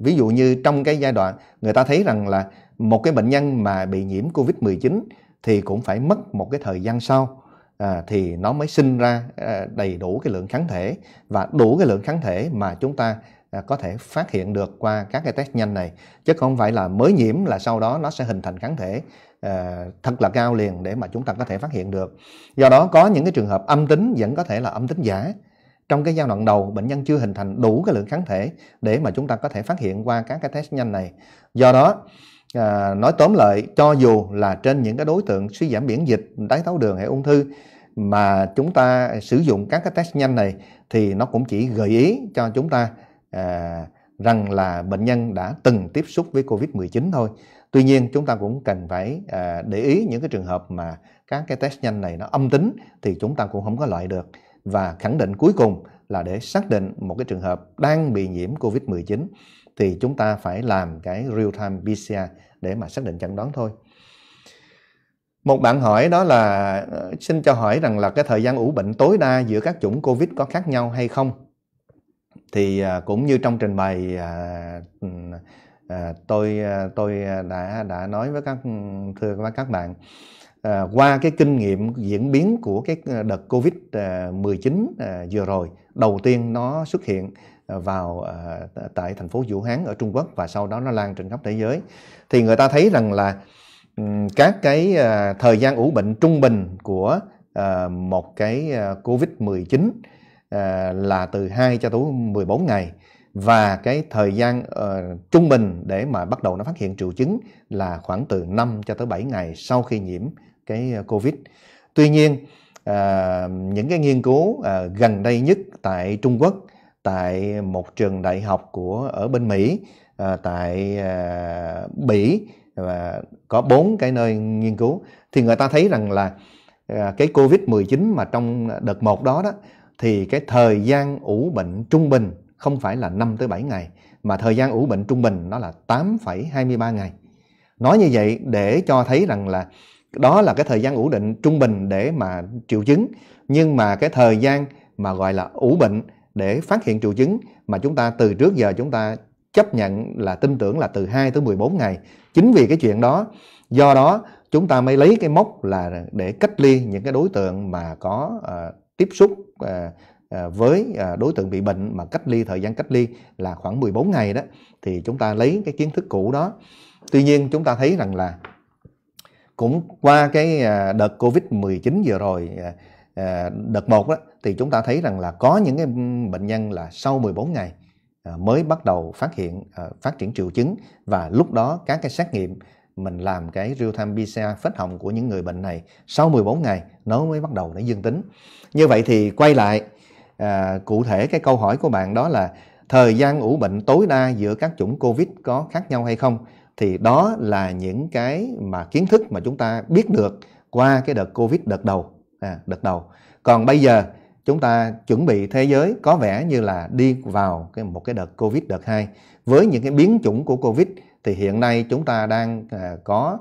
ví dụ như trong cái giai đoạn người ta thấy rằng là một cái bệnh nhân mà bị nhiễm Covid-19 thì cũng phải mất một cái thời gian sau à, thì nó mới sinh ra à, đầy đủ cái lượng kháng thể và đủ cái lượng kháng thể mà chúng ta à, có thể phát hiện được qua các cái test nhanh này chứ không phải là mới nhiễm là sau đó nó sẽ hình thành kháng thể à, thật là cao liền để mà chúng ta có thể phát hiện được do đó có những cái trường hợp âm tính vẫn có thể là âm tính giả trong cái giai đoạn đầu bệnh nhân chưa hình thành đủ cái lượng kháng thể để mà chúng ta có thể phát hiện qua các cái test nhanh này do đó à, nói tóm lại cho dù là trên những cái đối tượng suy giảm miễn dịch đái tháo đường hay ung thư mà chúng ta sử dụng các cái test nhanh này thì nó cũng chỉ gợi ý cho chúng ta à, rằng là bệnh nhân đã từng tiếp xúc với Covid-19 thôi. Tuy nhiên chúng ta cũng cần phải à, để ý những cái trường hợp mà các cái test nhanh này nó âm tính thì chúng ta cũng không có loại được và khẳng định cuối cùng là để xác định một cái trường hợp đang bị nhiễm Covid-19 thì chúng ta phải làm cái real-time PCR để mà xác định chẩn đoán thôi. Một bạn hỏi đó là ờ, xin cho hỏi rằng là cái thời gian ủ bệnh tối đa giữa các chủng COVID có khác nhau hay không? Thì à, cũng như trong trình bày à, à, tôi tôi đã đã nói với các thưa với các bạn qua cái kinh nghiệm diễn biến của cái ờ, đợt Covid 19 vừa rồi, đầu tiên nó xuất hiện À, vào à, tại thành phố Vũ Hán ở Trung Quốc và sau đó nó lan trên khắp thế giới thì người ta thấy rằng là các cái à, thời gian ủ bệnh trung bình của một cái Covid-19 là từ 2 cho tới 14 ngày và cái thời gian uh, trung bình để mà bắt đầu nó phát hiện triệu chứng là khoảng từ 5 cho tới 7 ngày sau khi nhiễm cái Covid. Tuy nhiên uh, những cái nghiên cứu uh, gần đây nhất tại Trung Quốc tại một trường đại học của ở bên Mỹ à, tại à, Bỉ và có bốn cái nơi nghiên cứu thì người ta thấy rằng là à, cái Covid-19 mà trong đợt một đó đó thì cái thời gian ủ bệnh trung bình không phải là 5 tới 7 ngày mà thời gian ủ bệnh trung bình nó là 8,23 ngày. Nói như vậy để cho thấy rằng là đó là cái thời gian ủ bệnh trung bình để mà triệu chứng nhưng mà cái thời gian mà gọi là ủ bệnh để phát hiện triệu chứng mà chúng ta từ trước giờ chúng ta chấp nhận là tin tưởng là từ 2 tới 14 ngày. Chính vì cái chuyện đó, do đó chúng ta mới lấy cái mốc là để cách ly những cái đối tượng mà có uh, tiếp xúc uh, với uh, đối tượng bị bệnh mà cách ly thời gian cách ly là khoảng 14 ngày đó thì chúng ta lấy cái kiến thức cũ đó. Tuy nhiên chúng ta thấy rằng là cũng qua cái đợt Covid-19 vừa rồi đợt 1 đó thì chúng ta thấy rằng là có những cái bệnh nhân là sau 14 ngày à, mới bắt đầu phát hiện à, phát triển triệu chứng và lúc đó các cái xét nghiệm mình làm cái real time PCR phết hồng của những người bệnh này sau 14 ngày nó mới bắt đầu nó dương tính. Như vậy thì quay lại à, cụ thể cái câu hỏi của bạn đó là thời gian ủ bệnh tối đa giữa các chủng Covid có khác nhau hay không? Thì đó là những cái mà kiến thức mà chúng ta biết được qua cái đợt Covid đợt đầu à, đợt đầu. Còn bây giờ chúng ta chuẩn bị thế giới có vẻ như là đi vào cái một cái đợt Covid đợt 2 với những cái biến chủng của Covid thì hiện nay chúng ta đang à, có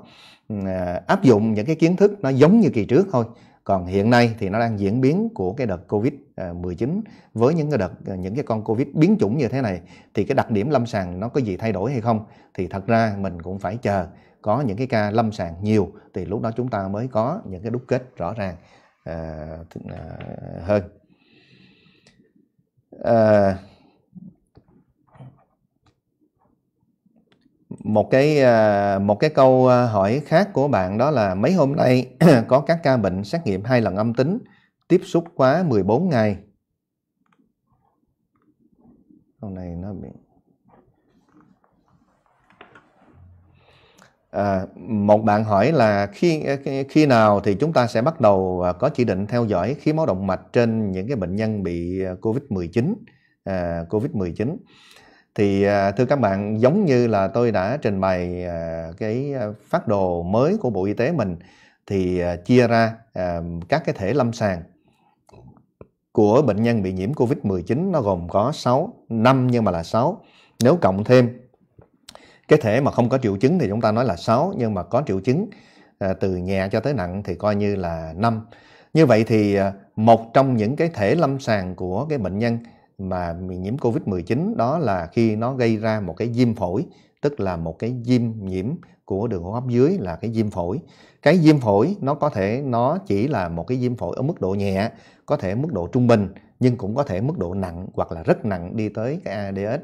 à, áp dụng những cái kiến thức nó giống như kỳ trước thôi còn hiện nay thì nó đang diễn biến của cái đợt covid 19 à, với những cái đợt những cái con covid biến chủng như thế này thì cái đặc điểm lâm sàng nó có gì thay đổi hay không thì thật ra mình cũng phải chờ có những cái ca lâm sàng nhiều thì lúc đó chúng ta mới có những cái đúc kết rõ ràng à, hơn à, một cái à, một cái câu à, hỏi khác của bạn đó là mấy hôm nay <clears throat> có các ca bệnh xét nghiệm hai lần âm tính tiếp xúc quá 14 ngày. Câu này nó bị À, một bạn hỏi là khi khi nào thì chúng ta sẽ bắt đầu à, có chỉ định theo dõi khí máu động mạch trên những cái bệnh nhân bị COVID-19 à, COVID-19 à, thì à, thưa các bạn giống như là tôi đã trình bày cái phát đồ mới của Bộ Y tế mình thì chia ra các cái thể lâm sàng của bệnh nhân bị nhiễm COVID-19 nó gồm có 6, năm nhưng mà là 6. Nếu cộng thêm cái thể mà không có triệu chứng thì chúng ta nói là 6 nhưng mà có triệu chứng à, từ nhẹ cho tới nặng thì coi như là 5 như vậy thì à, một trong những cái thể lâm sàng của cái bệnh nhân mà bị nhiễm Covid-19 đó là khi nó gây ra một cái viêm phổi, tức là một cái viêm nhiễm của đường hô hấp dưới là cái viêm phổi. Cái viêm phổi nó có thể nó chỉ là một cái viêm phổi ở mức độ nhẹ, có thể mức độ trung bình nhưng cũng có thể mức độ nặng hoặc là rất nặng đi tới cái ADS.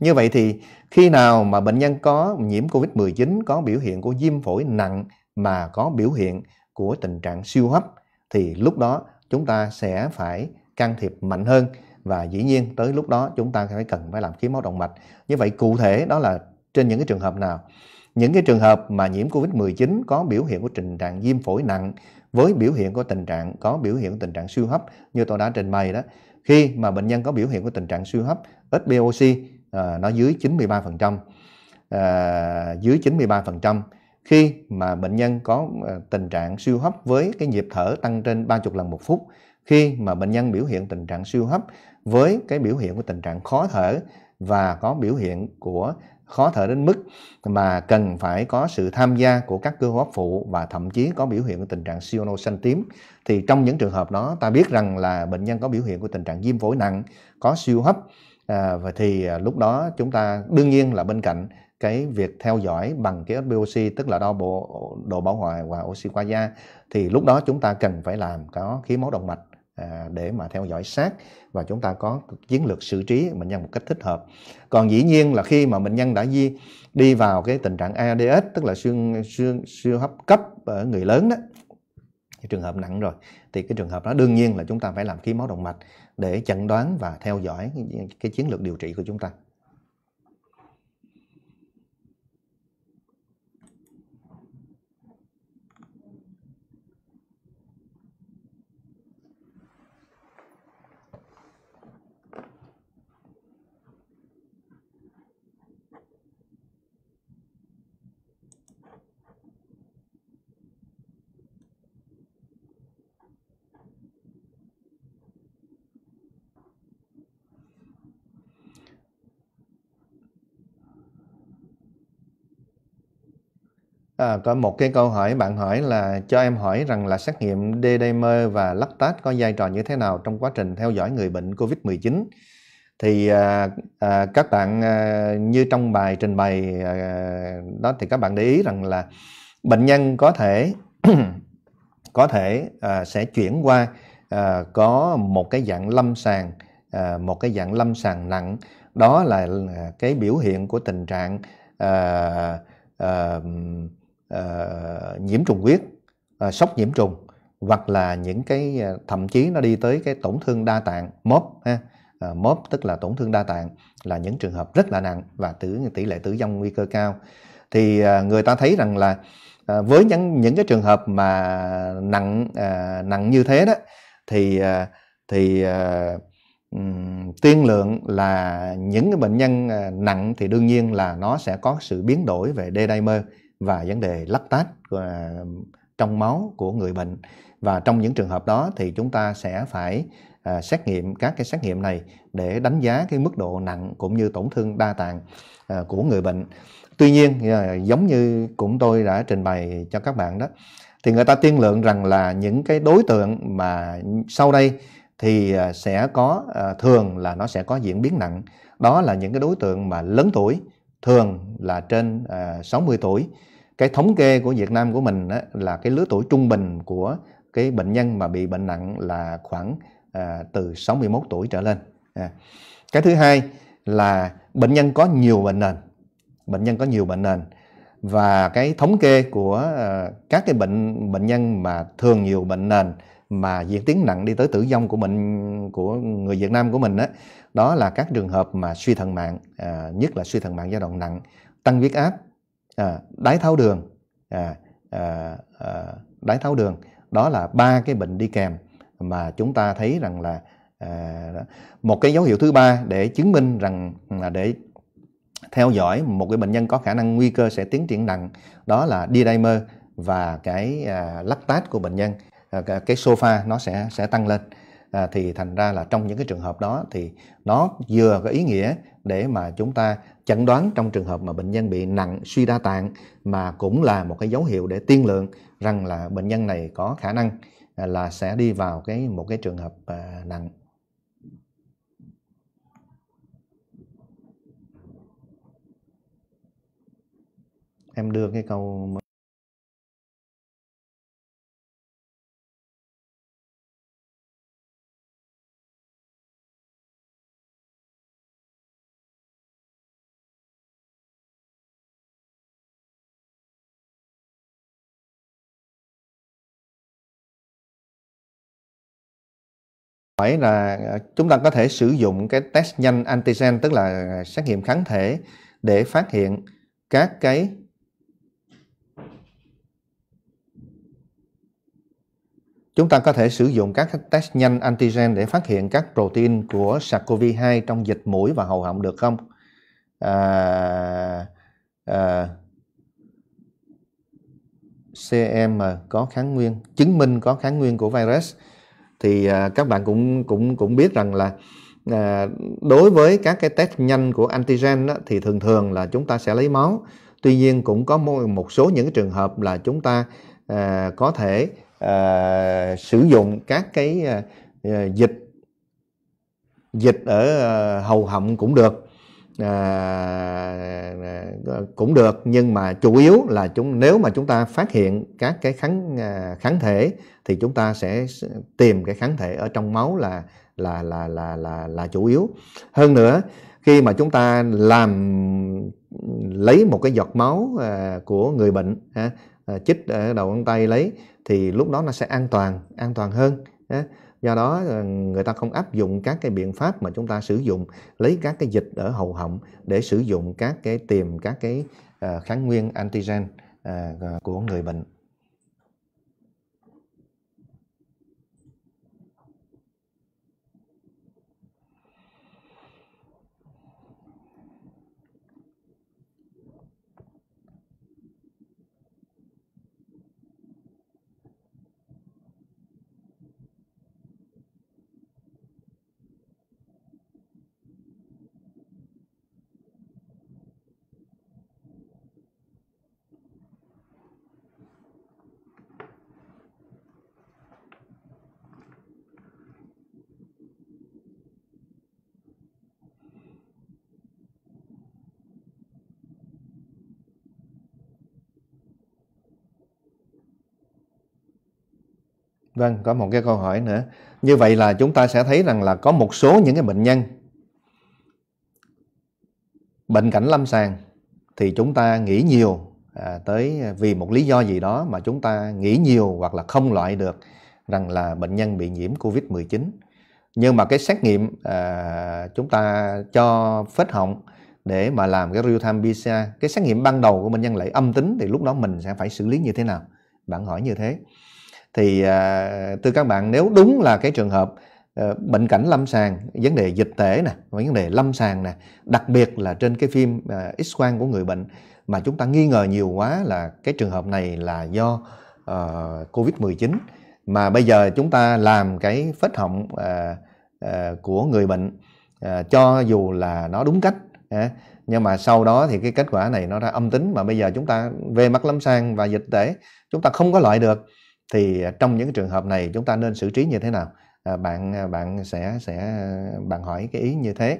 Như vậy thì khi nào mà bệnh nhân có nhiễm COVID-19 có biểu hiện của viêm phổi nặng mà có biểu hiện của tình trạng siêu hấp thì lúc đó chúng ta sẽ phải can thiệp mạnh hơn và dĩ nhiên tới lúc đó chúng ta phải cần phải làm khí máu động mạch. Như vậy cụ thể đó là trên những cái trường hợp nào? Những cái trường hợp mà nhiễm COVID-19 có biểu hiện của tình trạng viêm phổi nặng với biểu hiện của tình trạng có biểu hiện của tình trạng siêu hấp như tôi đã trình bày đó. Khi mà bệnh nhân có biểu hiện của tình trạng siêu hấp ít BOC Ờ, nó dưới 93%. À, ờ, dưới 93% khi mà bệnh nhân có ờ, tình trạng siêu hấp với cái nhịp thở tăng trên 30 lần một phút, khi mà bệnh nhân biểu hiện tình trạng siêu hấp với cái biểu hiện của tình trạng khó thở và có biểu hiện của khó thở đến mức mà cần phải có sự tham gia của các cơ hô hấp phụ và thậm chí có biểu hiện của tình trạng siêu xanh tím thì trong những trường hợp đó ta biết rằng là bệnh nhân có biểu hiện của tình trạng viêm phổi nặng có siêu hấp À, và thì à, lúc đó chúng ta đương nhiên là bên cạnh cái việc theo dõi bằng cái SPOC tức là đo bộ độ bảo hòa và oxy qua da thì lúc đó chúng ta cần phải làm có khí máu động mạch à, để mà theo dõi sát và chúng ta có chiến lược xử trí bệnh nhân một cách thích hợp. Còn dĩ nhiên là khi mà bệnh nhân đã di đi vào cái tình trạng ARDS tức là xương xương siêu hấp cấp ở người lớn đó trường hợp nặng rồi thì cái trường hợp đó đương nhiên là chúng ta phải làm khí máu động mạch để chẩn đoán và theo dõi cái chiến lược điều trị của chúng ta À, có một cái câu hỏi bạn hỏi là cho em hỏi rằng là xét nghiệm D-dimer và lactate có vai trò như thế nào trong quá trình theo dõi người bệnh COVID-19 thì à, à, các bạn à, như trong bài trình bày à, đó thì các bạn để ý rằng là bệnh nhân có thể <clears throat> có thể à, sẽ chuyển qua à, có một cái dạng lâm sàng à, một cái dạng lâm sàng nặng đó là à, cái biểu hiện của tình trạng à, à, Ờ, nhiễm trùng huyết uh, sốc nhiễm trùng hoặc là những cái ờ, thậm chí nó đi tới cái tổn thương đa tạng mốp ha mốp tức là tổn thương đa tạng là những trường hợp rất là nặng và tử tỷ lệ tử vong nguy cơ cao thì uh, người ta thấy rằng là uh, với những những cái trường hợp mà nặng uh, nặng như thế đó thì uh, thì uh, tiên lượng là những cái bệnh nhân nặng thì đương nhiên là nó sẽ có sự biến đổi về D-dimer và vấn đề lắc tát à, trong máu của người bệnh và trong những trường hợp đó thì chúng ta sẽ phải à, xét nghiệm các cái xét nghiệm này để đánh giá cái mức độ nặng cũng như tổn thương đa tạng à, của người bệnh tuy nhiên à, giống như cũng tôi đã trình bày cho các bạn đó thì người ta tiên lượng rằng là những cái đối tượng mà sau đây thì à, sẽ có à, thường là nó sẽ có diễn biến nặng đó là những cái đối tượng mà lớn tuổi thường là trên à, 60 tuổi cái thống kê của Việt Nam của mình á, là cái lứa tuổi trung bình của cái bệnh nhân mà bị bệnh nặng là khoảng à, từ 61 tuổi trở lên. À. Cái thứ hai là bệnh nhân có nhiều bệnh nền. Bệnh nhân có nhiều bệnh nền và cái thống kê của à, các cái bệnh bệnh nhân mà thường nhiều bệnh nền mà diễn tiến nặng đi tới tử vong của bệnh của người Việt Nam của mình đó, đó là các trường hợp mà suy thận mạng à, nhất là suy thận mạng giai đoạn nặng tăng huyết áp à, đái tháo đường à, à, à, đái tháo đường đó là ba cái bệnh đi kèm mà chúng ta thấy rằng là à, một cái dấu hiệu thứ ba để chứng minh rằng là để theo dõi một cái bệnh nhân có khả năng nguy cơ sẽ tiến triển nặng đó là D-dimer và cái à, lactate của bệnh nhân à, cái sofa nó sẽ sẽ tăng lên à, thì thành ra là trong những cái trường hợp đó thì nó vừa có ý nghĩa để mà chúng ta chẩn đoán trong trường hợp mà bệnh nhân bị nặng suy đa tạng mà cũng là một cái dấu hiệu để tiên lượng rằng là bệnh nhân này có khả năng à, là sẽ đi vào cái một cái trường hợp à, nặng. Em đưa cái câu hỏi là à, chúng ta có thể sử dụng cái test nhanh antigen tức là à, xét nghiệm kháng thể để phát hiện các cái chúng ta có thể sử dụng các test nhanh antigen để phát hiện các protein của SARS-CoV-2 trong dịch mũi và hầu họng được không? À, à, CM có kháng nguyên, chứng minh có kháng nguyên của virus thì à, các bạn cũng cũng cũng biết rằng là à, đối với các cái test nhanh của antigen đó, thì thường thường là chúng ta sẽ lấy máu tuy nhiên cũng có một số những trường hợp là chúng ta à, có thể sử dụng các cái dịch dịch ở hầu họng cũng được À, à, cũng được nhưng mà chủ yếu là chúng nếu mà chúng ta phát hiện các cái kháng à, kháng thể thì chúng ta sẽ tìm cái kháng thể ở trong máu là là là là là là chủ yếu hơn nữa khi mà chúng ta làm lấy một cái giọt máu à, của người bệnh à, chích ở đầu ngón tay lấy thì lúc đó nó sẽ an toàn an toàn hơn à, do đó ờ, người ta không áp dụng các cái biện pháp mà chúng ta sử dụng lấy các cái dịch ở hầu họng để sử dụng các cái tìm các cái ờ, kháng nguyên antigen ờ, của người bệnh Vâng, có một cái câu hỏi nữa. Như vậy là chúng ta sẽ thấy rằng là có một số những cái bệnh nhân bệnh cảnh lâm sàng thì chúng ta nghĩ nhiều à, tới vì một lý do gì đó mà chúng ta nghĩ nhiều hoặc là không loại được rằng là bệnh nhân bị nhiễm Covid-19. Nhưng mà cái xét nghiệm à, chúng ta cho phết họng để mà làm cái real time PCR, cái xét nghiệm ban đầu của bệnh nhân lại âm tính thì lúc đó mình sẽ phải xử lý như thế nào? Bạn hỏi như thế thì à, thưa các bạn nếu đúng là cái trường hợp à, bệnh cảnh lâm sàng vấn đề dịch tễ nè vấn đề lâm sàng nè đặc biệt là trên cái phim à, x quang của người bệnh mà chúng ta nghi ngờ nhiều quá là cái trường hợp này là do à, covid 19 mà bây giờ chúng ta làm cái phết họng à, à, của người bệnh à, cho dù là nó đúng cách à, nhưng mà sau đó thì cái kết quả này nó ra âm tính mà bây giờ chúng ta về mặt lâm sàng và dịch tễ chúng ta không có loại được thì à, trong những trường hợp này chúng ta nên xử trí như thế nào à, bạn à, bạn sẽ sẽ bạn hỏi cái ý như thế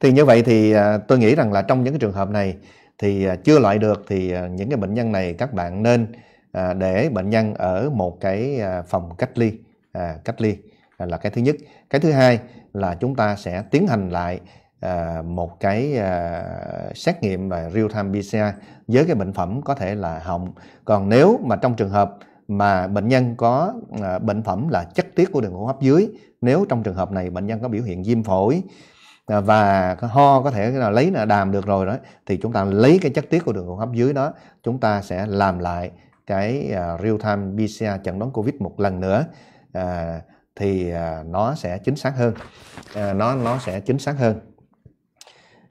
thì như vậy thì à, tôi nghĩ rằng là trong những cái trường hợp này thì à, chưa loại được thì à, những cái bệnh nhân này các bạn nên à, để bệnh nhân ở một cái à, phòng cách ly à, cách ly à, là cái thứ nhất cái thứ hai là chúng ta sẽ tiến hành lại à, một cái à, xét nghiệm và real time pcr với cái bệnh phẩm có thể là họng còn nếu mà trong trường hợp mà bệnh nhân có à, bệnh phẩm là chất tiết của đường hô hấp dưới nếu trong trường hợp này bệnh nhân có biểu hiện viêm phổi à, và ho có thể là lấy là đàm được rồi đó thì chúng ta lấy cái chất tiết của đường hô hấp dưới đó chúng ta sẽ làm lại cái à, real time PCR chẩn đoán covid một lần nữa à, thì nó sẽ chính xác hơn à, nó nó sẽ chính xác hơn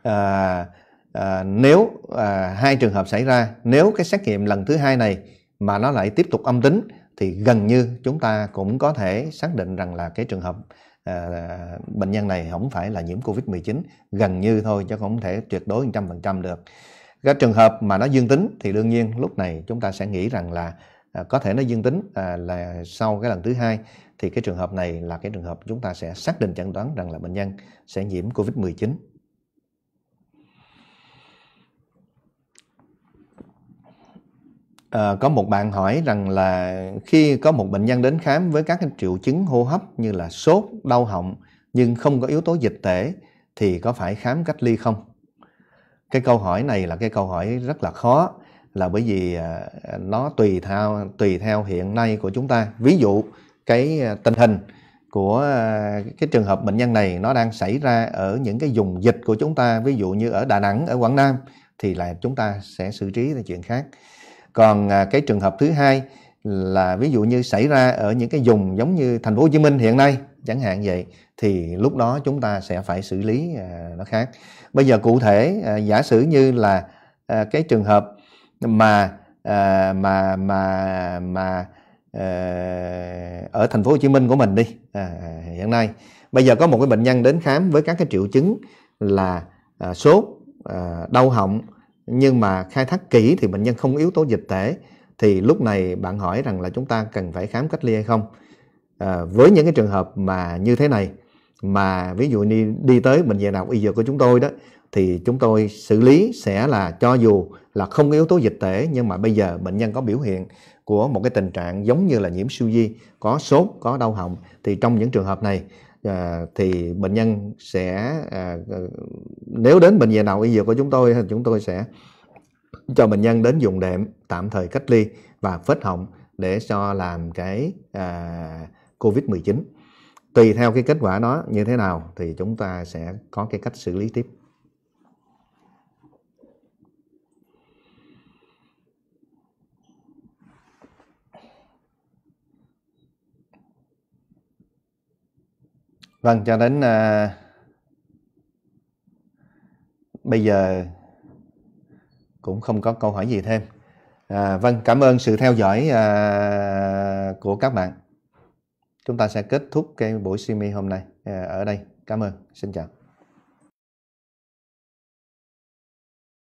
à, à, nếu à, hai trường hợp xảy ra nếu cái xét nghiệm lần thứ hai này mà nó lại tiếp tục âm tính thì gần như chúng ta cũng có thể xác định rằng là cái trường hợp à, bệnh nhân này không phải là nhiễm Covid-19 gần như thôi chứ không thể tuyệt đối 100% được. Các trường hợp mà nó dương tính thì đương nhiên lúc này chúng ta sẽ nghĩ rằng là à, có thể nó dương tính à, là sau cái lần thứ hai thì cái trường hợp này là cái trường hợp chúng ta sẽ xác định chẩn đoán rằng là bệnh nhân sẽ nhiễm Covid-19. À, có một bạn hỏi rằng là khi có một bệnh nhân đến khám với các triệu chứng hô hấp như là sốt, đau họng nhưng không có yếu tố dịch tễ thì có phải khám cách ly không? Cái câu hỏi này là cái câu hỏi rất là khó là bởi vì ờ, nó tùy theo tùy theo hiện nay của chúng ta. Ví dụ cái ờ, tình hình của cái trường hợp bệnh nhân này nó đang xảy ra ở những cái vùng dịch của chúng ta, ví dụ như ở Đà Nẵng, ở Quảng Nam thì là chúng ta sẽ xử trí là chuyện khác còn à, cái trường hợp thứ hai là ví dụ như xảy ra ở những cái vùng giống như thành phố Hồ Chí Minh hiện nay chẳng hạn vậy thì lúc đó chúng ta sẽ phải xử lý à, nó khác bây giờ cụ thể à, giả sử như là cái trường hợp mà mà mà mà ở thành phố Hồ Chí Minh của mình đi hiện nay bây giờ có một cái bệnh nhân đến khám với các cái triệu chứng là sốt đau họng nhưng mà khai thác kỹ thì bệnh nhân không yếu tố dịch tễ thì lúc này bạn hỏi rằng là chúng ta cần phải khám cách ly hay không à, với những cái trường hợp mà như thế này mà ví dụ đi đi tới bệnh viện đại y dược của chúng tôi đó thì chúng tôi xử lý sẽ là cho dù là không yếu tố dịch tễ nhưng mà bây giờ bệnh nhân có biểu hiện của một cái tình trạng giống như là nhiễm siêu di có sốt có đau họng thì trong những trường hợp này à, thì bệnh nhân sẽ à, ờ, nếu đến bệnh viện nào y dược của chúng tôi thì chúng tôi sẽ cho bệnh nhân đến dùng đệm tạm thời cách ly và phết họng để cho làm cái à, covid 19 tùy theo cái kết quả đó như thế nào thì chúng ta sẽ có cái cách xử lý tiếp vâng cho đến uh, bây giờ cũng không có câu hỏi gì thêm à, vâng cảm ơn sự theo dõi à, của các bạn chúng ta sẽ kết thúc cái buổi simi hôm nay à, ở đây cảm ơn xin chào